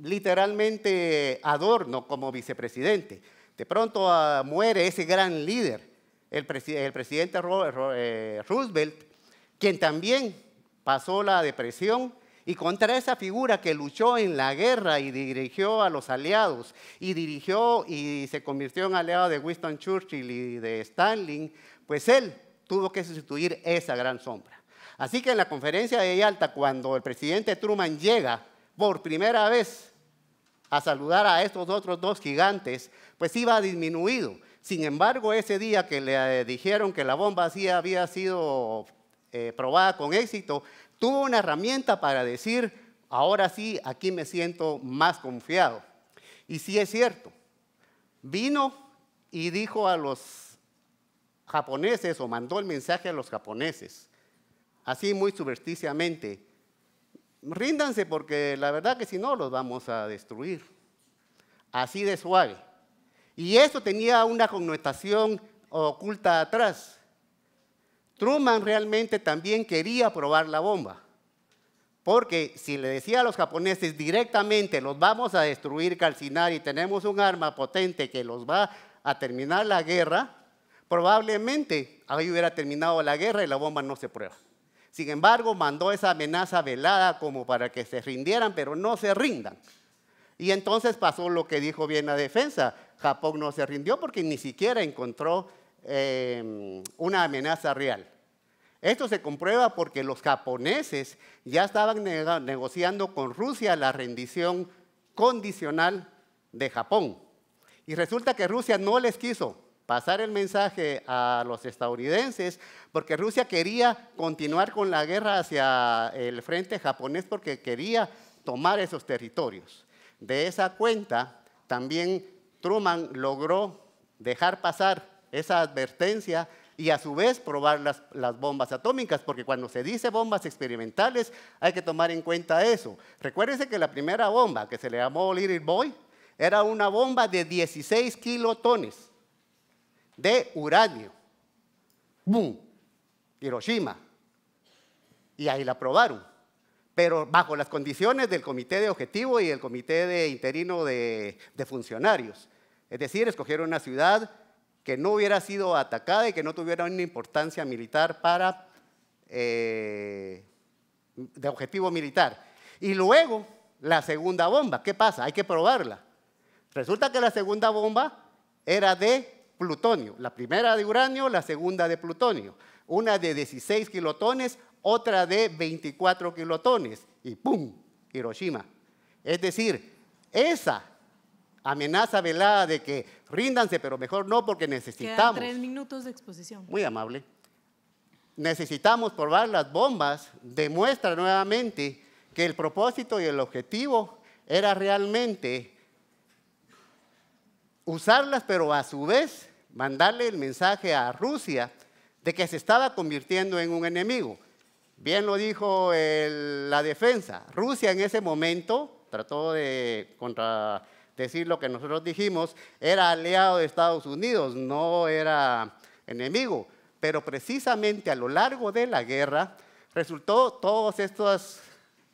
Speaker 3: literalmente adorno como vicepresidente. De pronto ah, muere ese gran líder, el, presidente eh, Roosevelt, quien también pasó la depresión y contra esa figura que luchó en la guerra y dirigió a los aliados, y dirigió y se convirtió en aliado de Winston Churchill y de Stalin, pues él tuvo que sustituir esa gran sombra. Así que en la conferencia de Yalta, cuando el presidente Truman llega por primera vez a saludar a estos otros dos gigantes, pues iba disminuido. Sin embargo, ese día que le dijeron que la bomba sí había sido eh, probada con éxito, tuvo una herramienta para decir, ahora sí, aquí me siento más confiado. Y sí es cierto, vino y dijo a los japoneses o mandó el mensaje a los japoneses, así muy supersticiamente, ríndanse porque la verdad que si no los vamos a destruir, así de suave. Y eso tenía una connotación oculta atrás. Truman realmente también quería probar la bomba, porque si le decía a los japoneses directamente, los vamos a destruir, calcinar y tenemos un arma potente que los va a terminar la guerra, probablemente ahí hubiera terminado la guerra y la bomba no se prueba. Sin embargo, mandó esa amenaza velada como para que se rindieran, pero no se rindan. Y entonces pasó lo que dijo bien la defensa. Japón no se rindió porque ni siquiera encontró eh, una amenaza real. Esto se comprueba porque los japoneses ya estaban negociando con Rusia la rendición condicional de Japón. Y resulta que Rusia no les quiso pasar el mensaje a los estadounidenses porque Rusia quería continuar con la guerra hacia el frente japonés porque quería tomar esos territorios. De esa cuenta, también Truman logró dejar pasar esa advertencia y a su vez probar las, bombas atómicas, porque cuando se dice bombas experimentales hay que tomar en cuenta eso. Recuérdense que la primera bomba que se le llamó Little Boy era una bomba de 16 kilotones de uranio. ¡Bum! Hiroshima. Y ahí la probaron. Pero bajo las condiciones del comité de objetivo y el comité de interino de, de funcionarios. Es decir, escogieron una ciudad que no hubiera sido atacada y que no tuviera una importancia militar para, eh, de objetivo militar. Y luego, la segunda bomba, ¿qué pasa? Hay que probarla. Resulta que la segunda bomba era de plutonio, la primera de uranio, la segunda de plutonio, una de 16 kilotones, otra de 24 kilotones, y ¡pum! Hiroshima. Es decir, esa amenaza velada de que ríndanse, pero mejor no porque necesitamos. tres
Speaker 2: minutos de exposición. Muy
Speaker 3: amable. Necesitamos probar las bombas. Demuestra nuevamente que el propósito y el objetivo era realmente usarlas, pero a su vez mandarle el mensaje a Rusia de que se estaba convirtiendo en un enemigo. Bien lo dijo la defensa. Rusia en ese momento trató de contra decir lo que nosotros dijimos, era aliado de Estados Unidos, no era enemigo. Pero precisamente a lo largo de la guerra resultó todas estas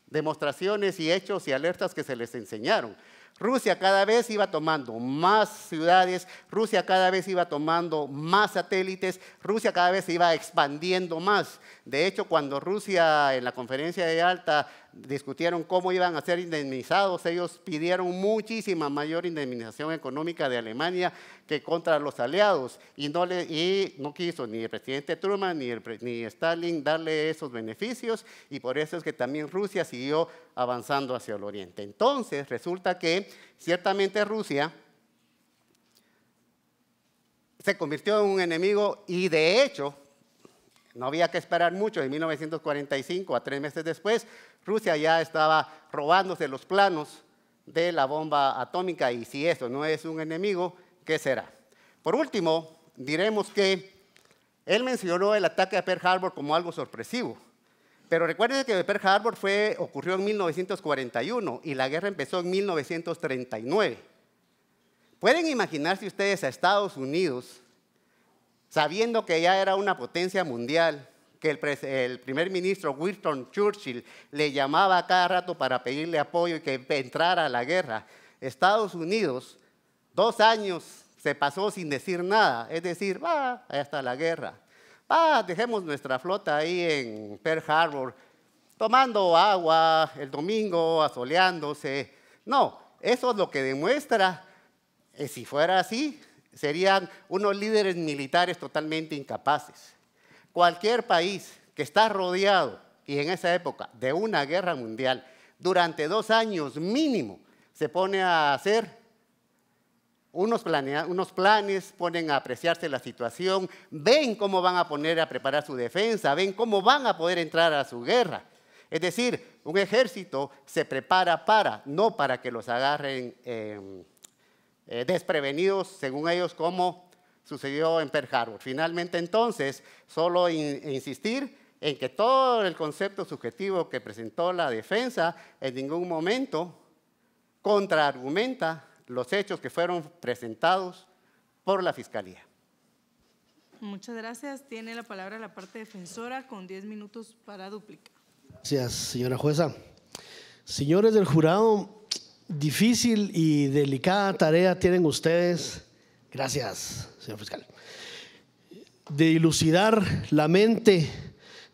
Speaker 3: demostraciones y hechos y alertas que se les enseñaron. Rusia cada vez iba tomando más ciudades, Rusia cada vez iba tomando más satélites, Rusia cada vez iba expandiendo más. De hecho, cuando Rusia en la conferencia de Alta discutieron cómo iban a ser indemnizados, ellos pidieron muchísima mayor indemnización económica de Alemania que contra los aliados y no, quiso ni el presidente Truman ni, ni Stalin darle esos beneficios y por eso es que también Rusia siguió avanzando hacia el oriente. Entonces, resulta que ciertamente Rusia se convirtió en un enemigo y de hecho no había que esperar mucho. En 1945, a tres meses después, Rusia ya estaba robándose los planos de la bomba atómica y si eso no es un enemigo, ¿qué será? Por último, diremos que él mencionó el ataque a Pearl Harbor como algo sorpresivo. Pero recuerden que Pearl Harbor fue, ocurrió en 1941 y la guerra empezó en 1939. ¿Pueden imaginarse ustedes a Estados Unidos sabiendo que ya era una potencia mundial, que el, primer ministro Winston Churchill le llamaba cada rato para pedirle apoyo y que entrara a la guerra. Estados Unidos, dos años se pasó sin decir nada, es decir, va, ah, está la guerra. Va, dejemos nuestra flota ahí en Pearl Harbor, tomando agua el domingo, asoleándose. No, eso es lo que demuestra, eh, si fuera así, serían unos líderes militares totalmente incapaces. Cualquier país que está rodeado, y en esa época, de una guerra mundial, durante dos años mínimo, se pone a hacer unos, planes, ponen a apreciarse la situación, ven cómo van a poner a preparar su defensa, ven cómo van a poder entrar a su guerra. Es decir, un ejército se prepara para, no para que los agarren. Em, eh, desprevenidos, según ellos, como sucedió en Pearl Harbor. Finalmente, entonces, solo insistir en que todo el concepto subjetivo que presentó la defensa en ningún momento contraargumenta los hechos que fueron presentados por la Fiscalía.
Speaker 2: Muchas gracias. Tiene la palabra la parte defensora con 10 minutos para duplicar.
Speaker 4: Gracias, señora jueza. Señores del jurado, difícil y delicada tarea tienen ustedes, gracias, señor fiscal, de dilucidar la mente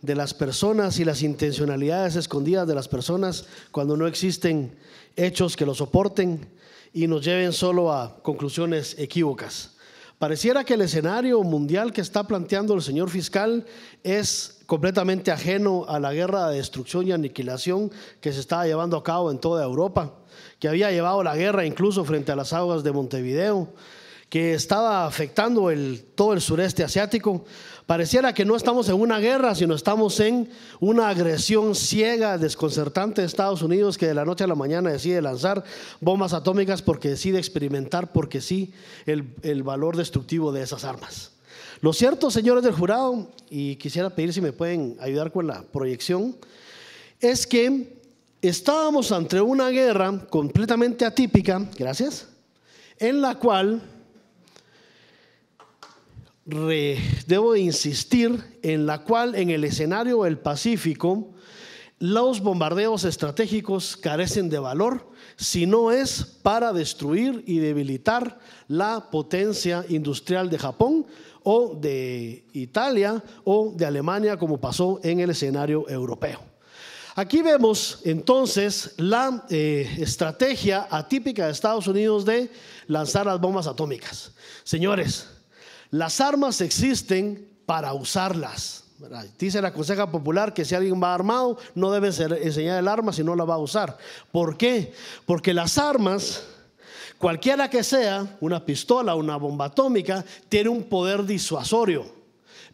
Speaker 4: de las personas y las intencionalidades escondidas de las personas cuando no existen hechos que lo soporten y nos lleven solo a conclusiones equívocas. Pareciera que el escenario mundial que está planteando el señor fiscal es completamente ajeno a la guerra de destrucción y aniquilación que se estaba llevando a cabo en toda Europa, que había llevado la guerra incluso frente a las aguas de Montevideo, que estaba afectando el, todo el sureste asiático. Pareciera que no estamos en una guerra, sino estamos en una agresión ciega, desconcertante de Estados Unidos, que de la noche a la mañana decide lanzar bombas atómicas porque decide experimentar, porque sí, el, el valor destructivo de esas armas. Lo cierto, señores del jurado, y quisiera pedir si me pueden ayudar con la proyección, es que estábamos ante una guerra completamente atípica, gracias, en la cual debo insistir en la cual en el escenario del Pacífico los bombardeos estratégicos carecen de valor si no es para destruir y debilitar la potencia industrial de Japón o de Italia o de Alemania como pasó en el escenario europeo. Aquí vemos entonces la eh, estrategia atípica de Estados Unidos de lanzar las bombas atómicas. Señores, las armas existen para usarlas. Dice la conseja popular que si alguien va armado, no debe enseñar el arma si no la va a usar. ¿Por qué? Porque las armas, cualquiera que sea, una pistola, una bomba atómica, tiene un poder disuasorio.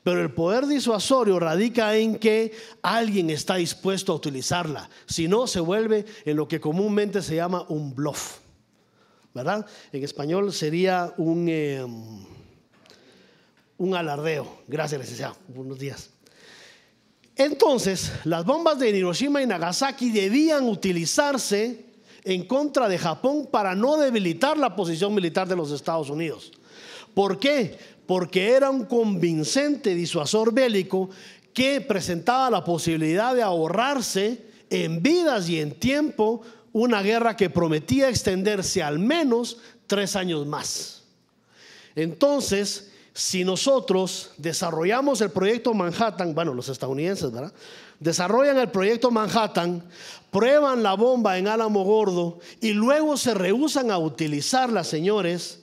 Speaker 4: Pero el poder disuasorio radica en que alguien está dispuesto a utilizarla. Si no, se vuelve en lo que comúnmente se llama un bluff. ¿Verdad? En español sería un... Em, un alardeo. Gracias, licenciado. Buenos días. Entonces, las bombas de Hiroshima y Nagasaki debían utilizarse en contra de Japón para no debilitar la posición militar de los Estados Unidos. ¿Por qué? Porque era un convincente disuasor bélico que presentaba la posibilidad de ahorrarse en vidas y en tiempo una guerra que prometía extenderse al menos tres años más. Entonces, si nosotros desarrollamos el proyecto Manhattan, bueno, los estadounidenses, ¿verdad? Desarrollan el proyecto Manhattan, prueban la bomba en Álamo Gordo y luego se rehusan a utilizarla, señores,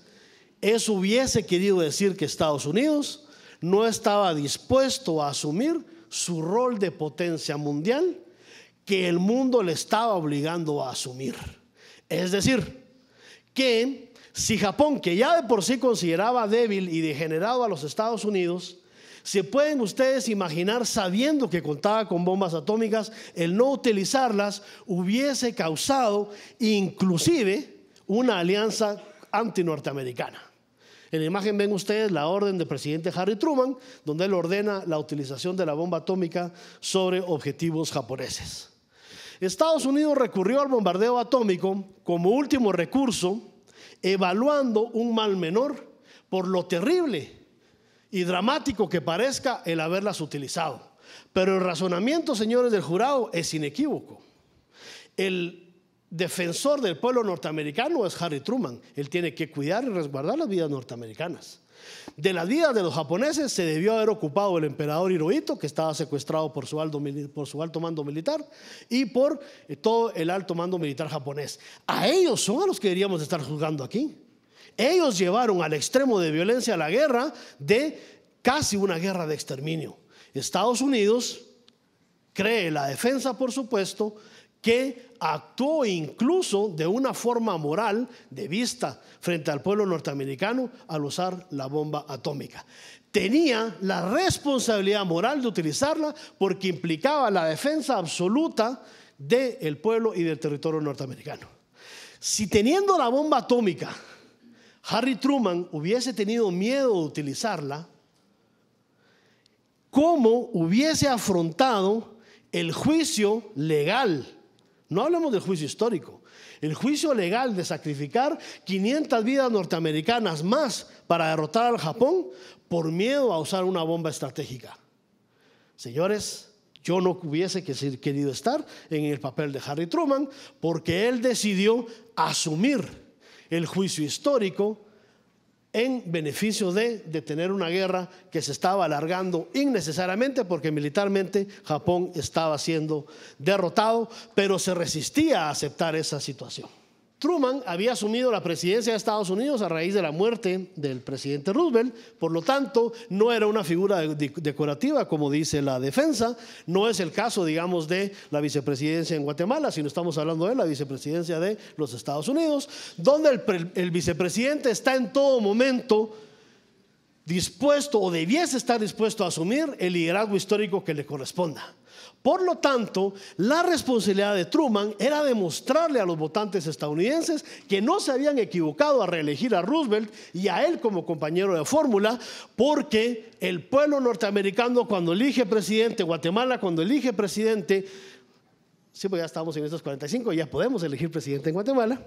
Speaker 4: eso hubiese querido decir que Estados Unidos no estaba dispuesto a asumir su rol de potencia mundial que el mundo le estaba obligando a asumir. Es decir, que si Japón, que ya de por sí consideraba débil y degenerado a los Estados Unidos, se pueden ustedes imaginar, sabiendo que contaba con bombas atómicas, el no utilizarlas hubiese causado inclusive una alianza antinorteamericana. En la imagen ven ustedes la orden del presidente Harry Truman, donde él ordena la utilización de la bomba atómica sobre objetivos japoneses. Estados Unidos recurrió al bombardeo atómico como último recurso evaluando un mal menor por lo terrible y dramático que parezca el haberlas utilizado. Pero el razonamiento, señores del jurado, es inequívoco. El defensor del pueblo norteamericano es Harry Truman. Él tiene que cuidar y resguardar las vidas norteamericanas. De las vidas de los japoneses se debió haber ocupado el emperador Hirohito, que estaba secuestrado por su alto, mando militar, y por eh, todo el alto mando militar japonés. A ellos son a los que deberíamos estar juzgando aquí. Ellos llevaron al extremo de violencia la guerra de casi una guerra de exterminio. Estados Unidos cree la defensa, por supuesto, que actuó incluso de una forma moral de vista frente al pueblo norteamericano al usar la bomba atómica. Tenía la responsabilidad moral de utilizarla porque implicaba la defensa absoluta del pueblo y del territorio norteamericano. Si teniendo la bomba atómica, Harry Truman hubiese tenido miedo de utilizarla, ¿cómo hubiese afrontado el juicio legal? No hablamos del juicio histórico. El juicio legal de sacrificar 500 vidas norteamericanas más para derrotar al Japón por miedo a usar una bomba estratégica. Señores, yo no hubiese querido estar en el papel de Harry Truman porque él decidió asumir el juicio histórico en beneficio de detener una guerra que se estaba alargando innecesariamente porque militarmente Japón estaba siendo derrotado, pero se resistía a aceptar esa situación. Truman había asumido la presidencia de Estados Unidos a raíz de la muerte del presidente Roosevelt, por lo tanto, no era una figura decorativa, como dice la defensa, no es el caso, digamos, de la vicepresidencia en Guatemala, sino estamos hablando de la vicepresidencia de los Estados Unidos, donde el, vicepresidente está en todo momento dispuesto o debiese estar dispuesto a asumir el liderazgo histórico que le corresponda. Por lo tanto, la responsabilidad de Truman era demostrarle a los votantes estadounidenses que no se habían equivocado a reelegir a Roosevelt y a él como compañero de fórmula, porque el pueblo norteamericano cuando elige presidente, Guatemala cuando elige presidente, sí, pues ya estamos en estos 45, ya podemos elegir presidente en Guatemala,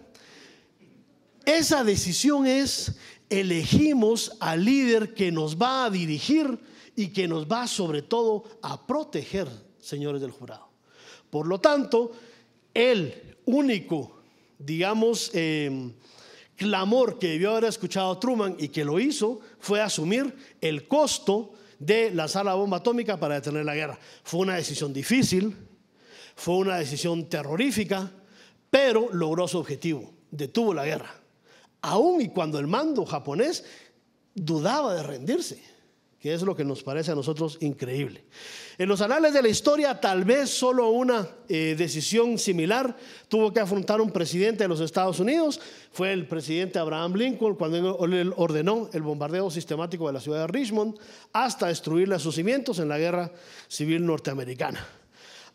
Speaker 4: esa decisión es elegimos al líder que nos va a dirigir y que nos va sobre todo a proteger señores del jurado. Por lo tanto, el único, digamos, eh, clamor que debió haber escuchado Truman y que lo hizo fue asumir el costo de lanzar la bomba atómica para detener la guerra. Fue una decisión difícil, fue una decisión terrorífica, pero logró su objetivo, detuvo la guerra, aun y cuando el mando japonés dudaba de rendirse que es lo que nos parece a nosotros increíble. En los anales de la historia, tal vez solo una eh, decisión similar tuvo que afrontar un presidente de los Estados Unidos, fue el presidente Abraham Lincoln cuando ordenó el bombardeo sistemático de la ciudad de Richmond hasta destruirle sus cimientos en la guerra civil norteamericana.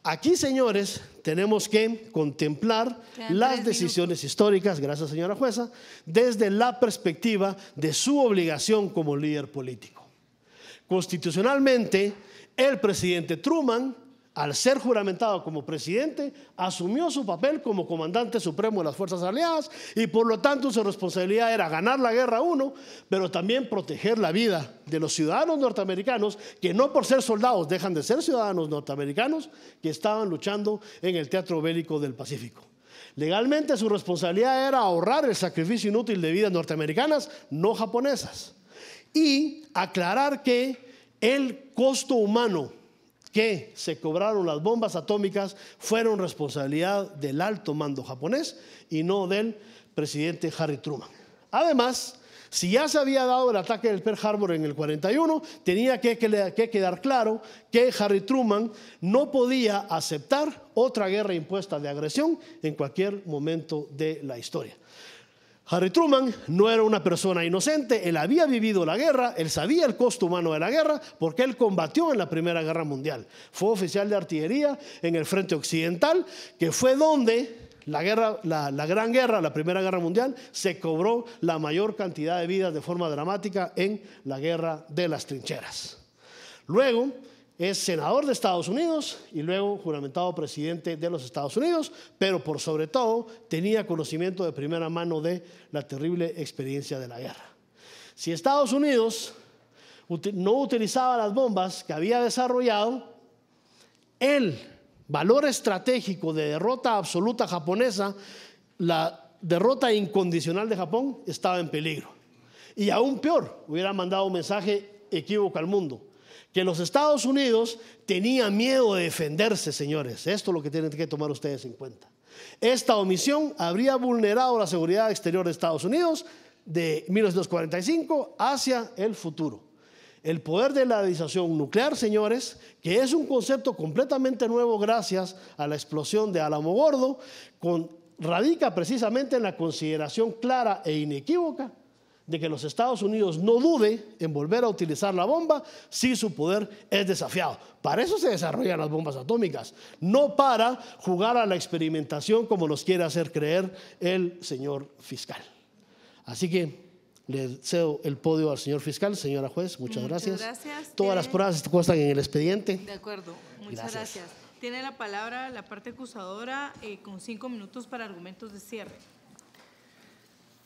Speaker 4: Aquí, señores, tenemos que contemplar las decisiones históricas, gracias señora jueza, desde la perspectiva de su obligación como líder político. Constitucionalmente, el presidente Truman, al ser juramentado como presidente, asumió su papel como comandante supremo de las Fuerzas Aliadas y por lo tanto su responsabilidad era ganar la guerra uno, pero también proteger la vida de los ciudadanos norteamericanos que no por ser soldados dejan de ser ciudadanos norteamericanos que estaban luchando en el teatro bélico del Pacífico. Legalmente su responsabilidad era ahorrar el sacrificio inútil de vidas norteamericanas, no japonesas y aclarar que el costo humano que se cobraron las bombas atómicas fueron responsabilidad del alto mando japonés y no del presidente Harry Truman. Además, si ya se había dado el ataque del Pearl Harbor en el 41, tenía que, quedar claro que Harry Truman no podía aceptar otra guerra impuesta de agresión en cualquier momento de la historia. Harry Truman no era una persona inocente, él había vivido la guerra, él sabía el costo humano de la guerra, porque él combatió en la Primera Guerra Mundial. Fue oficial de artillería en el Frente Occidental, que fue donde la, guerra, la, Gran Guerra, la Primera Guerra Mundial, se cobró la mayor cantidad de vidas de forma dramática en la Guerra de las Trincheras. Luego, es senador de Estados Unidos y luego juramentado presidente de los Estados Unidos, pero por sobre todo tenía conocimiento de primera mano de la terrible experiencia de la guerra. Si Estados Unidos no utilizaba las bombas que había desarrollado, el valor estratégico de derrota absoluta japonesa, la derrota incondicional de Japón, estaba en peligro. Y aún peor, hubiera mandado un mensaje equívoco al mundo que los Estados Unidos tenía miedo de defenderse, señores. Esto es lo que tienen que tomar ustedes en cuenta. Esta omisión habría vulnerado la seguridad exterior de Estados Unidos de 1945 hacia el futuro. El poder de la disuasión nuclear, señores, que es un concepto completamente nuevo gracias a la explosión de Álamo Gordo, radica precisamente en la consideración clara e inequívoca de que los Estados Unidos no dude en volver a utilizar la bomba si su poder es desafiado. Para eso se desarrollan las bombas atómicas, no para jugar a la experimentación como nos quiere hacer creer el señor fiscal. Así que le cedo el podio al señor fiscal, señora juez, muchas, muchas
Speaker 2: gracias. Todas las pruebas
Speaker 4: cuestan en el expediente. De
Speaker 2: acuerdo, muchas gracias. Tiene la palabra la parte acusadora eh, con cinco minutos para argumentos de cierre.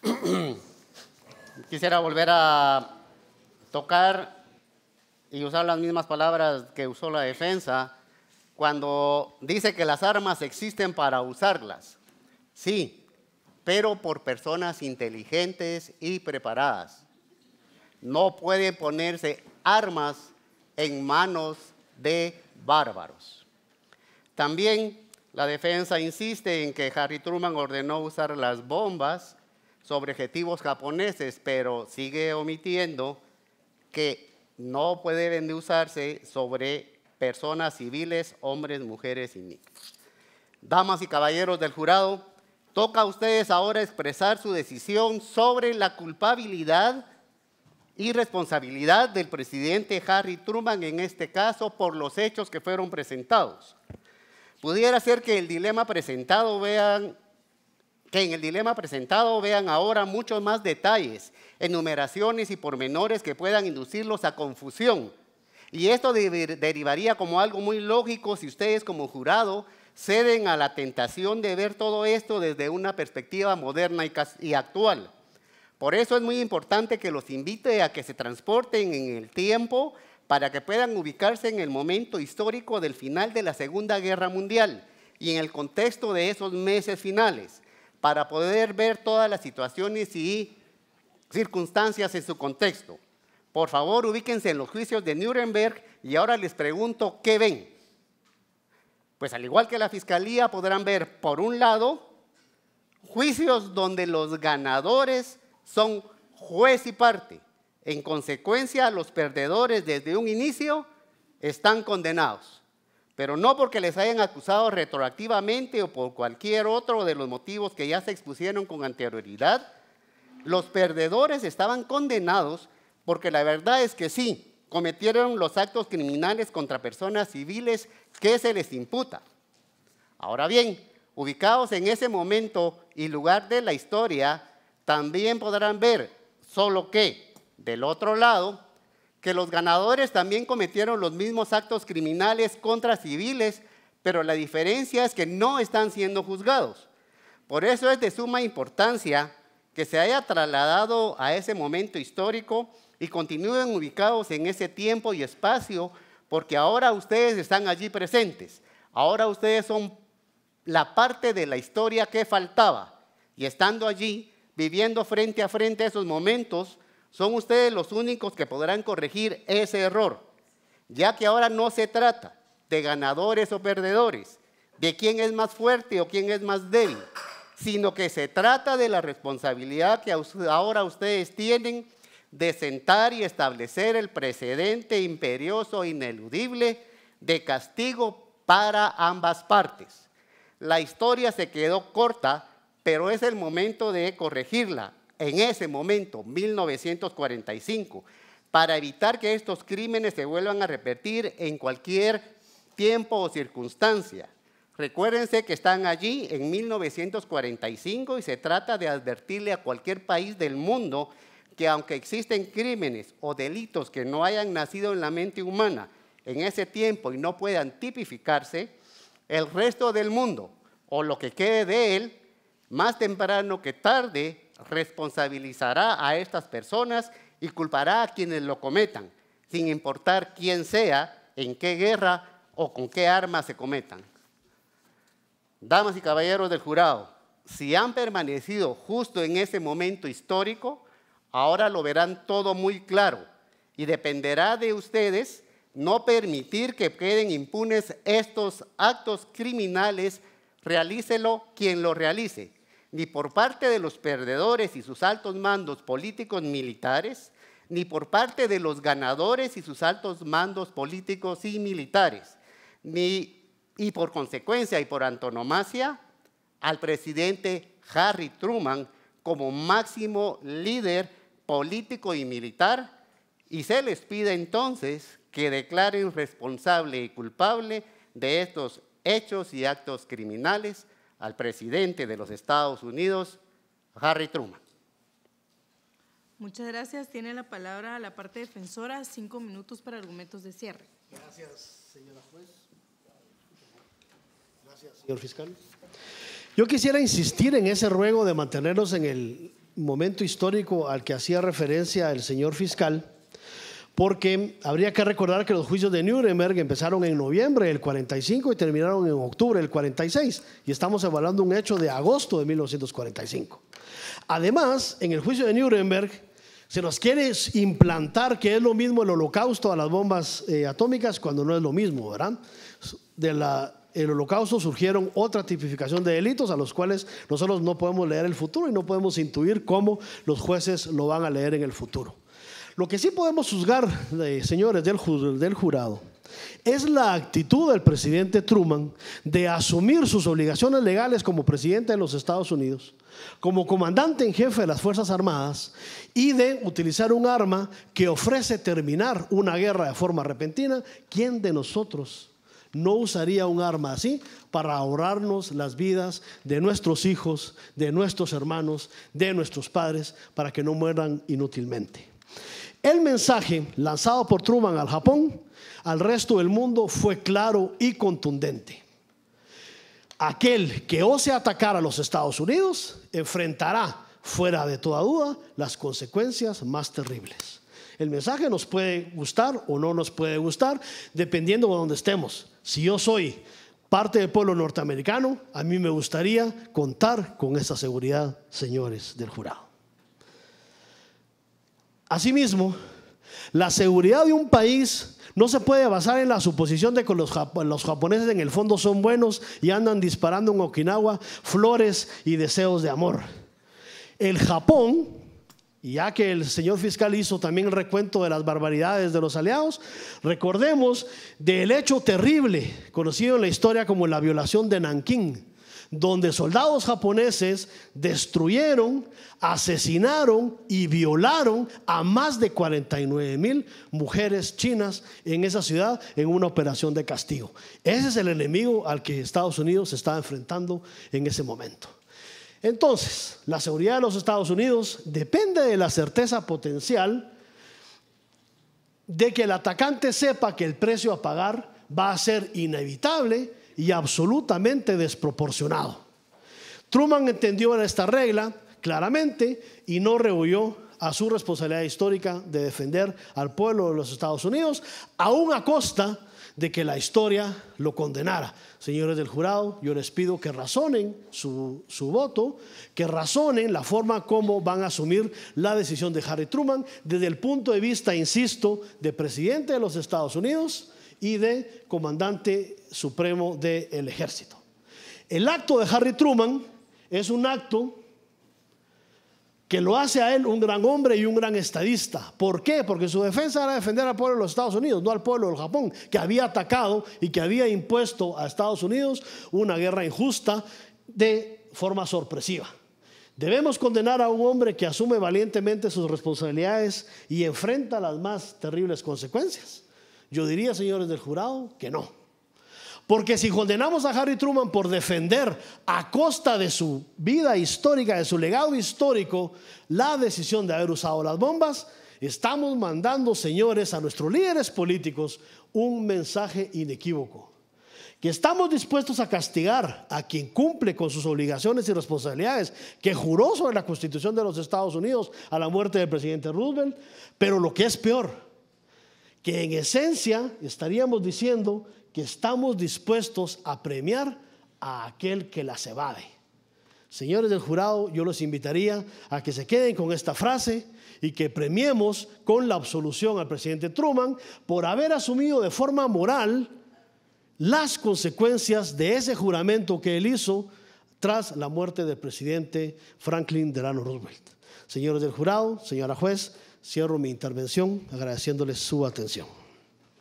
Speaker 4: [clears throat]
Speaker 3: quisiera volver a tocar y usar las mismas palabras que usó la defensa cuando dice que las armas existen para usarlas. Sí, pero por personas inteligentes y preparadas. No puede ponerse armas en manos de bárbaros. También la defensa insiste en que Harry Truman ordenó usar las bombas sobre objetivos japoneses, pero sigue omitiendo que no pueden de usarse sobre personas civiles, hombres, mujeres y niños. Damas y caballeros del jurado, toca a ustedes ahora expresar su decisión sobre la culpabilidad y responsabilidad del presidente Harry Truman en este caso por los hechos que fueron presentados. Pudiera ser que el dilema presentado vean que en el dilema presentado vean ahora muchos más detalles, enumeraciones y pormenores que puedan inducirlos a confusión. Y esto derivaría como algo muy lógico si ustedes como jurado ceden a la tentación de ver todo esto desde una perspectiva moderna y actual. Por eso es muy importante que los invite a que se transporten en el tiempo para que puedan ubicarse en el momento histórico del final de la Segunda Guerra Mundial y en el contexto de esos meses finales para poder ver todas las situaciones y circunstancias en su contexto. Por favor, ubíquense en los juicios de Nuremberg y ahora les pregunto, ¿qué ven? Pues al igual que la fiscalía podrán ver, por un lado, juicios donde los ganadores son juez y parte. En consecuencia, los perdedores desde un inicio están condenados pero no porque les hayan acusado retroactivamente o por cualquier otro de los motivos que ya se expusieron con anterioridad, los perdedores estaban condenados porque la verdad es que sí, cometieron los actos criminales contra personas civiles que se les imputa. Ahora bien, ubicados en ese momento y lugar de la historia, también podrán ver, solo que del otro lado, que los ganadores también cometieron los mismos actos criminales contra civiles, pero la diferencia es que no están siendo juzgados. Por eso es de suma importancia que se haya trasladado a ese momento histórico y continúen ubicados en ese tiempo y espacio, porque ahora ustedes están allí presentes, ahora ustedes son la parte de la historia que faltaba, y estando allí, viviendo frente a frente esos momentos, son ustedes los únicos que podrán corregir ese error, ya que ahora no se trata de ganadores o perdedores, de quién es más fuerte o quién es más débil, sino que se trata de la responsabilidad que ahora ustedes tienen de sentar y establecer el precedente imperioso e ineludible de castigo para ambas partes. La historia se quedó corta, pero es el momento de corregirla en ese momento, 1945, para evitar que estos crímenes se vuelvan a repetir en cualquier tiempo o circunstancia. Recuérdense que están allí en 1945 y se trata de advertirle a cualquier país del mundo que aunque existen crímenes o delitos que no hayan nacido en la mente humana en ese tiempo y no puedan tipificarse, el resto del mundo o lo que quede de él, más temprano que tarde, responsabilizará a estas personas y culpará a quienes lo cometan, sin importar quién sea, en qué guerra o con qué arma se cometan. Damas y caballeros del jurado, si han permanecido justo en ese momento histórico, ahora lo verán todo muy claro y dependerá de ustedes no permitir que queden impunes estos actos criminales, realícelo quien lo realice, ni por parte de los perdedores y sus altos mandos políticos militares, ni por parte de los ganadores y sus altos mandos políticos y militares, ni, y por consecuencia y por antonomasia, al presidente Harry Truman como máximo líder político y militar, y se les pide entonces que declaren responsable y culpable de estos hechos y actos criminales al presidente de los Estados Unidos, Harry Truman.
Speaker 2: Muchas gracias. Tiene la palabra la parte defensora, cinco minutos para argumentos de cierre.
Speaker 4: Gracias, señora juez. Gracias, señor fiscal. Yo quisiera insistir en ese ruego de mantenernos en el momento histórico al que hacía referencia el señor fiscal porque habría que recordar que los juicios de Nuremberg empezaron en noviembre del 45 y terminaron en octubre del 46, y estamos evaluando un hecho de agosto de 1945. Además, en el juicio de Nuremberg se nos quiere implantar que es lo mismo el holocausto a las bombas eh, atómicas cuando no es lo mismo, ¿verdad? el holocausto surgieron otra tipificación de delitos a los cuales nosotros no podemos leer el futuro y no podemos intuir cómo los jueces lo van a leer en el futuro. Lo que sí podemos juzgar, eh, señores del jurado, es la actitud del presidente Truman de asumir sus obligaciones legales como presidente de los Estados Unidos, como comandante en jefe de las Fuerzas Armadas y de utilizar un arma que ofrece terminar una guerra de forma repentina. ¿Quién de nosotros no usaría un arma así para ahorrarnos las vidas de nuestros hijos, de nuestros hermanos, de nuestros padres, para que no mueran inútilmente? El mensaje lanzado por Truman al Japón, al resto del mundo, fue claro y contundente. Aquel que ose atacar a los Estados Unidos enfrentará, fuera de toda duda, las consecuencias más terribles. El mensaje nos puede gustar o no nos puede gustar, dependiendo de dónde estemos. Si yo soy parte del pueblo norteamericano, a mí me gustaría contar con esa seguridad, señores del jurado. Asimismo, la seguridad de un país no se puede basar en la suposición de que los, japoneses en el fondo son buenos y andan disparando en Okinawa flores y deseos de amor. El Japón, ya que el señor fiscal hizo también el recuento de las barbaridades de los aliados, recordemos del hecho terrible conocido en la historia como la violación de Nankín donde soldados japoneses destruyeron, asesinaron y violaron a más de 49 mil mujeres chinas en esa ciudad en una operación de castigo. Ese es el enemigo al que Estados Unidos se está enfrentando en ese momento. Entonces, la seguridad de los Estados Unidos depende de la certeza potencial de que el atacante sepa que el precio a pagar va a ser inevitable y absolutamente desproporcionado. Truman entendió esta regla claramente y no rehuyó a su responsabilidad histórica de defender al pueblo de los Estados Unidos, aún a costa de que la historia lo condenara. Señores del jurado, yo les pido que razonen su, su, voto, que razonen la forma como van a asumir la decisión de Harry Truman desde el punto de vista, insisto, de presidente de los Estados Unidos, y de comandante supremo del ejército. El acto de Harry Truman es un acto que lo hace a él un gran hombre y un gran estadista. ¿Por qué? Porque su defensa era defender al pueblo de los Estados Unidos, no al pueblo del Japón, que había atacado y que había impuesto a Estados Unidos una guerra injusta de forma sorpresiva. Debemos condenar a un hombre que asume valientemente sus responsabilidades y enfrenta las más terribles consecuencias. Yo diría, señores del jurado, que no. Porque si condenamos a Harry Truman por defender a costa de su vida histórica, de su legado histórico, la decisión de haber usado las bombas, estamos mandando, señores, a nuestros líderes políticos un mensaje inequívoco. Que estamos dispuestos a castigar a quien cumple con sus obligaciones y responsabilidades, que juró sobre la Constitución de los Estados Unidos a la muerte del presidente Roosevelt, pero lo que es peor, que en esencia estaríamos diciendo que estamos dispuestos a premiar a aquel que las evade. Señores del jurado, yo los invitaría a que se queden con esta frase y que premiemos con la absolución al presidente Truman por haber asumido de forma moral las consecuencias de ese juramento que él hizo tras la muerte del presidente Franklin Delano Roosevelt. Señores del jurado, señora juez, cierro mi intervención agradeciéndoles su atención.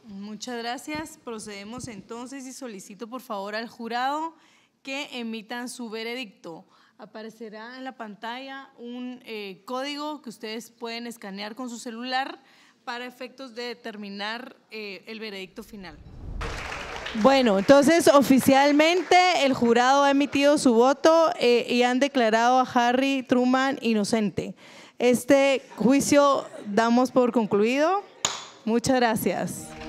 Speaker 2: Muchas gracias. Procedemos entonces y solicito por favor al jurado que emitan su veredicto. Aparecerá en la pantalla un eh, código que ustedes pueden escanear con su celular para efectos de determinar eh, el veredicto final. Bueno, entonces oficialmente el jurado ha emitido su voto eh, y han declarado a Harry Truman inocente. Este juicio damos por concluido. Muchas gracias.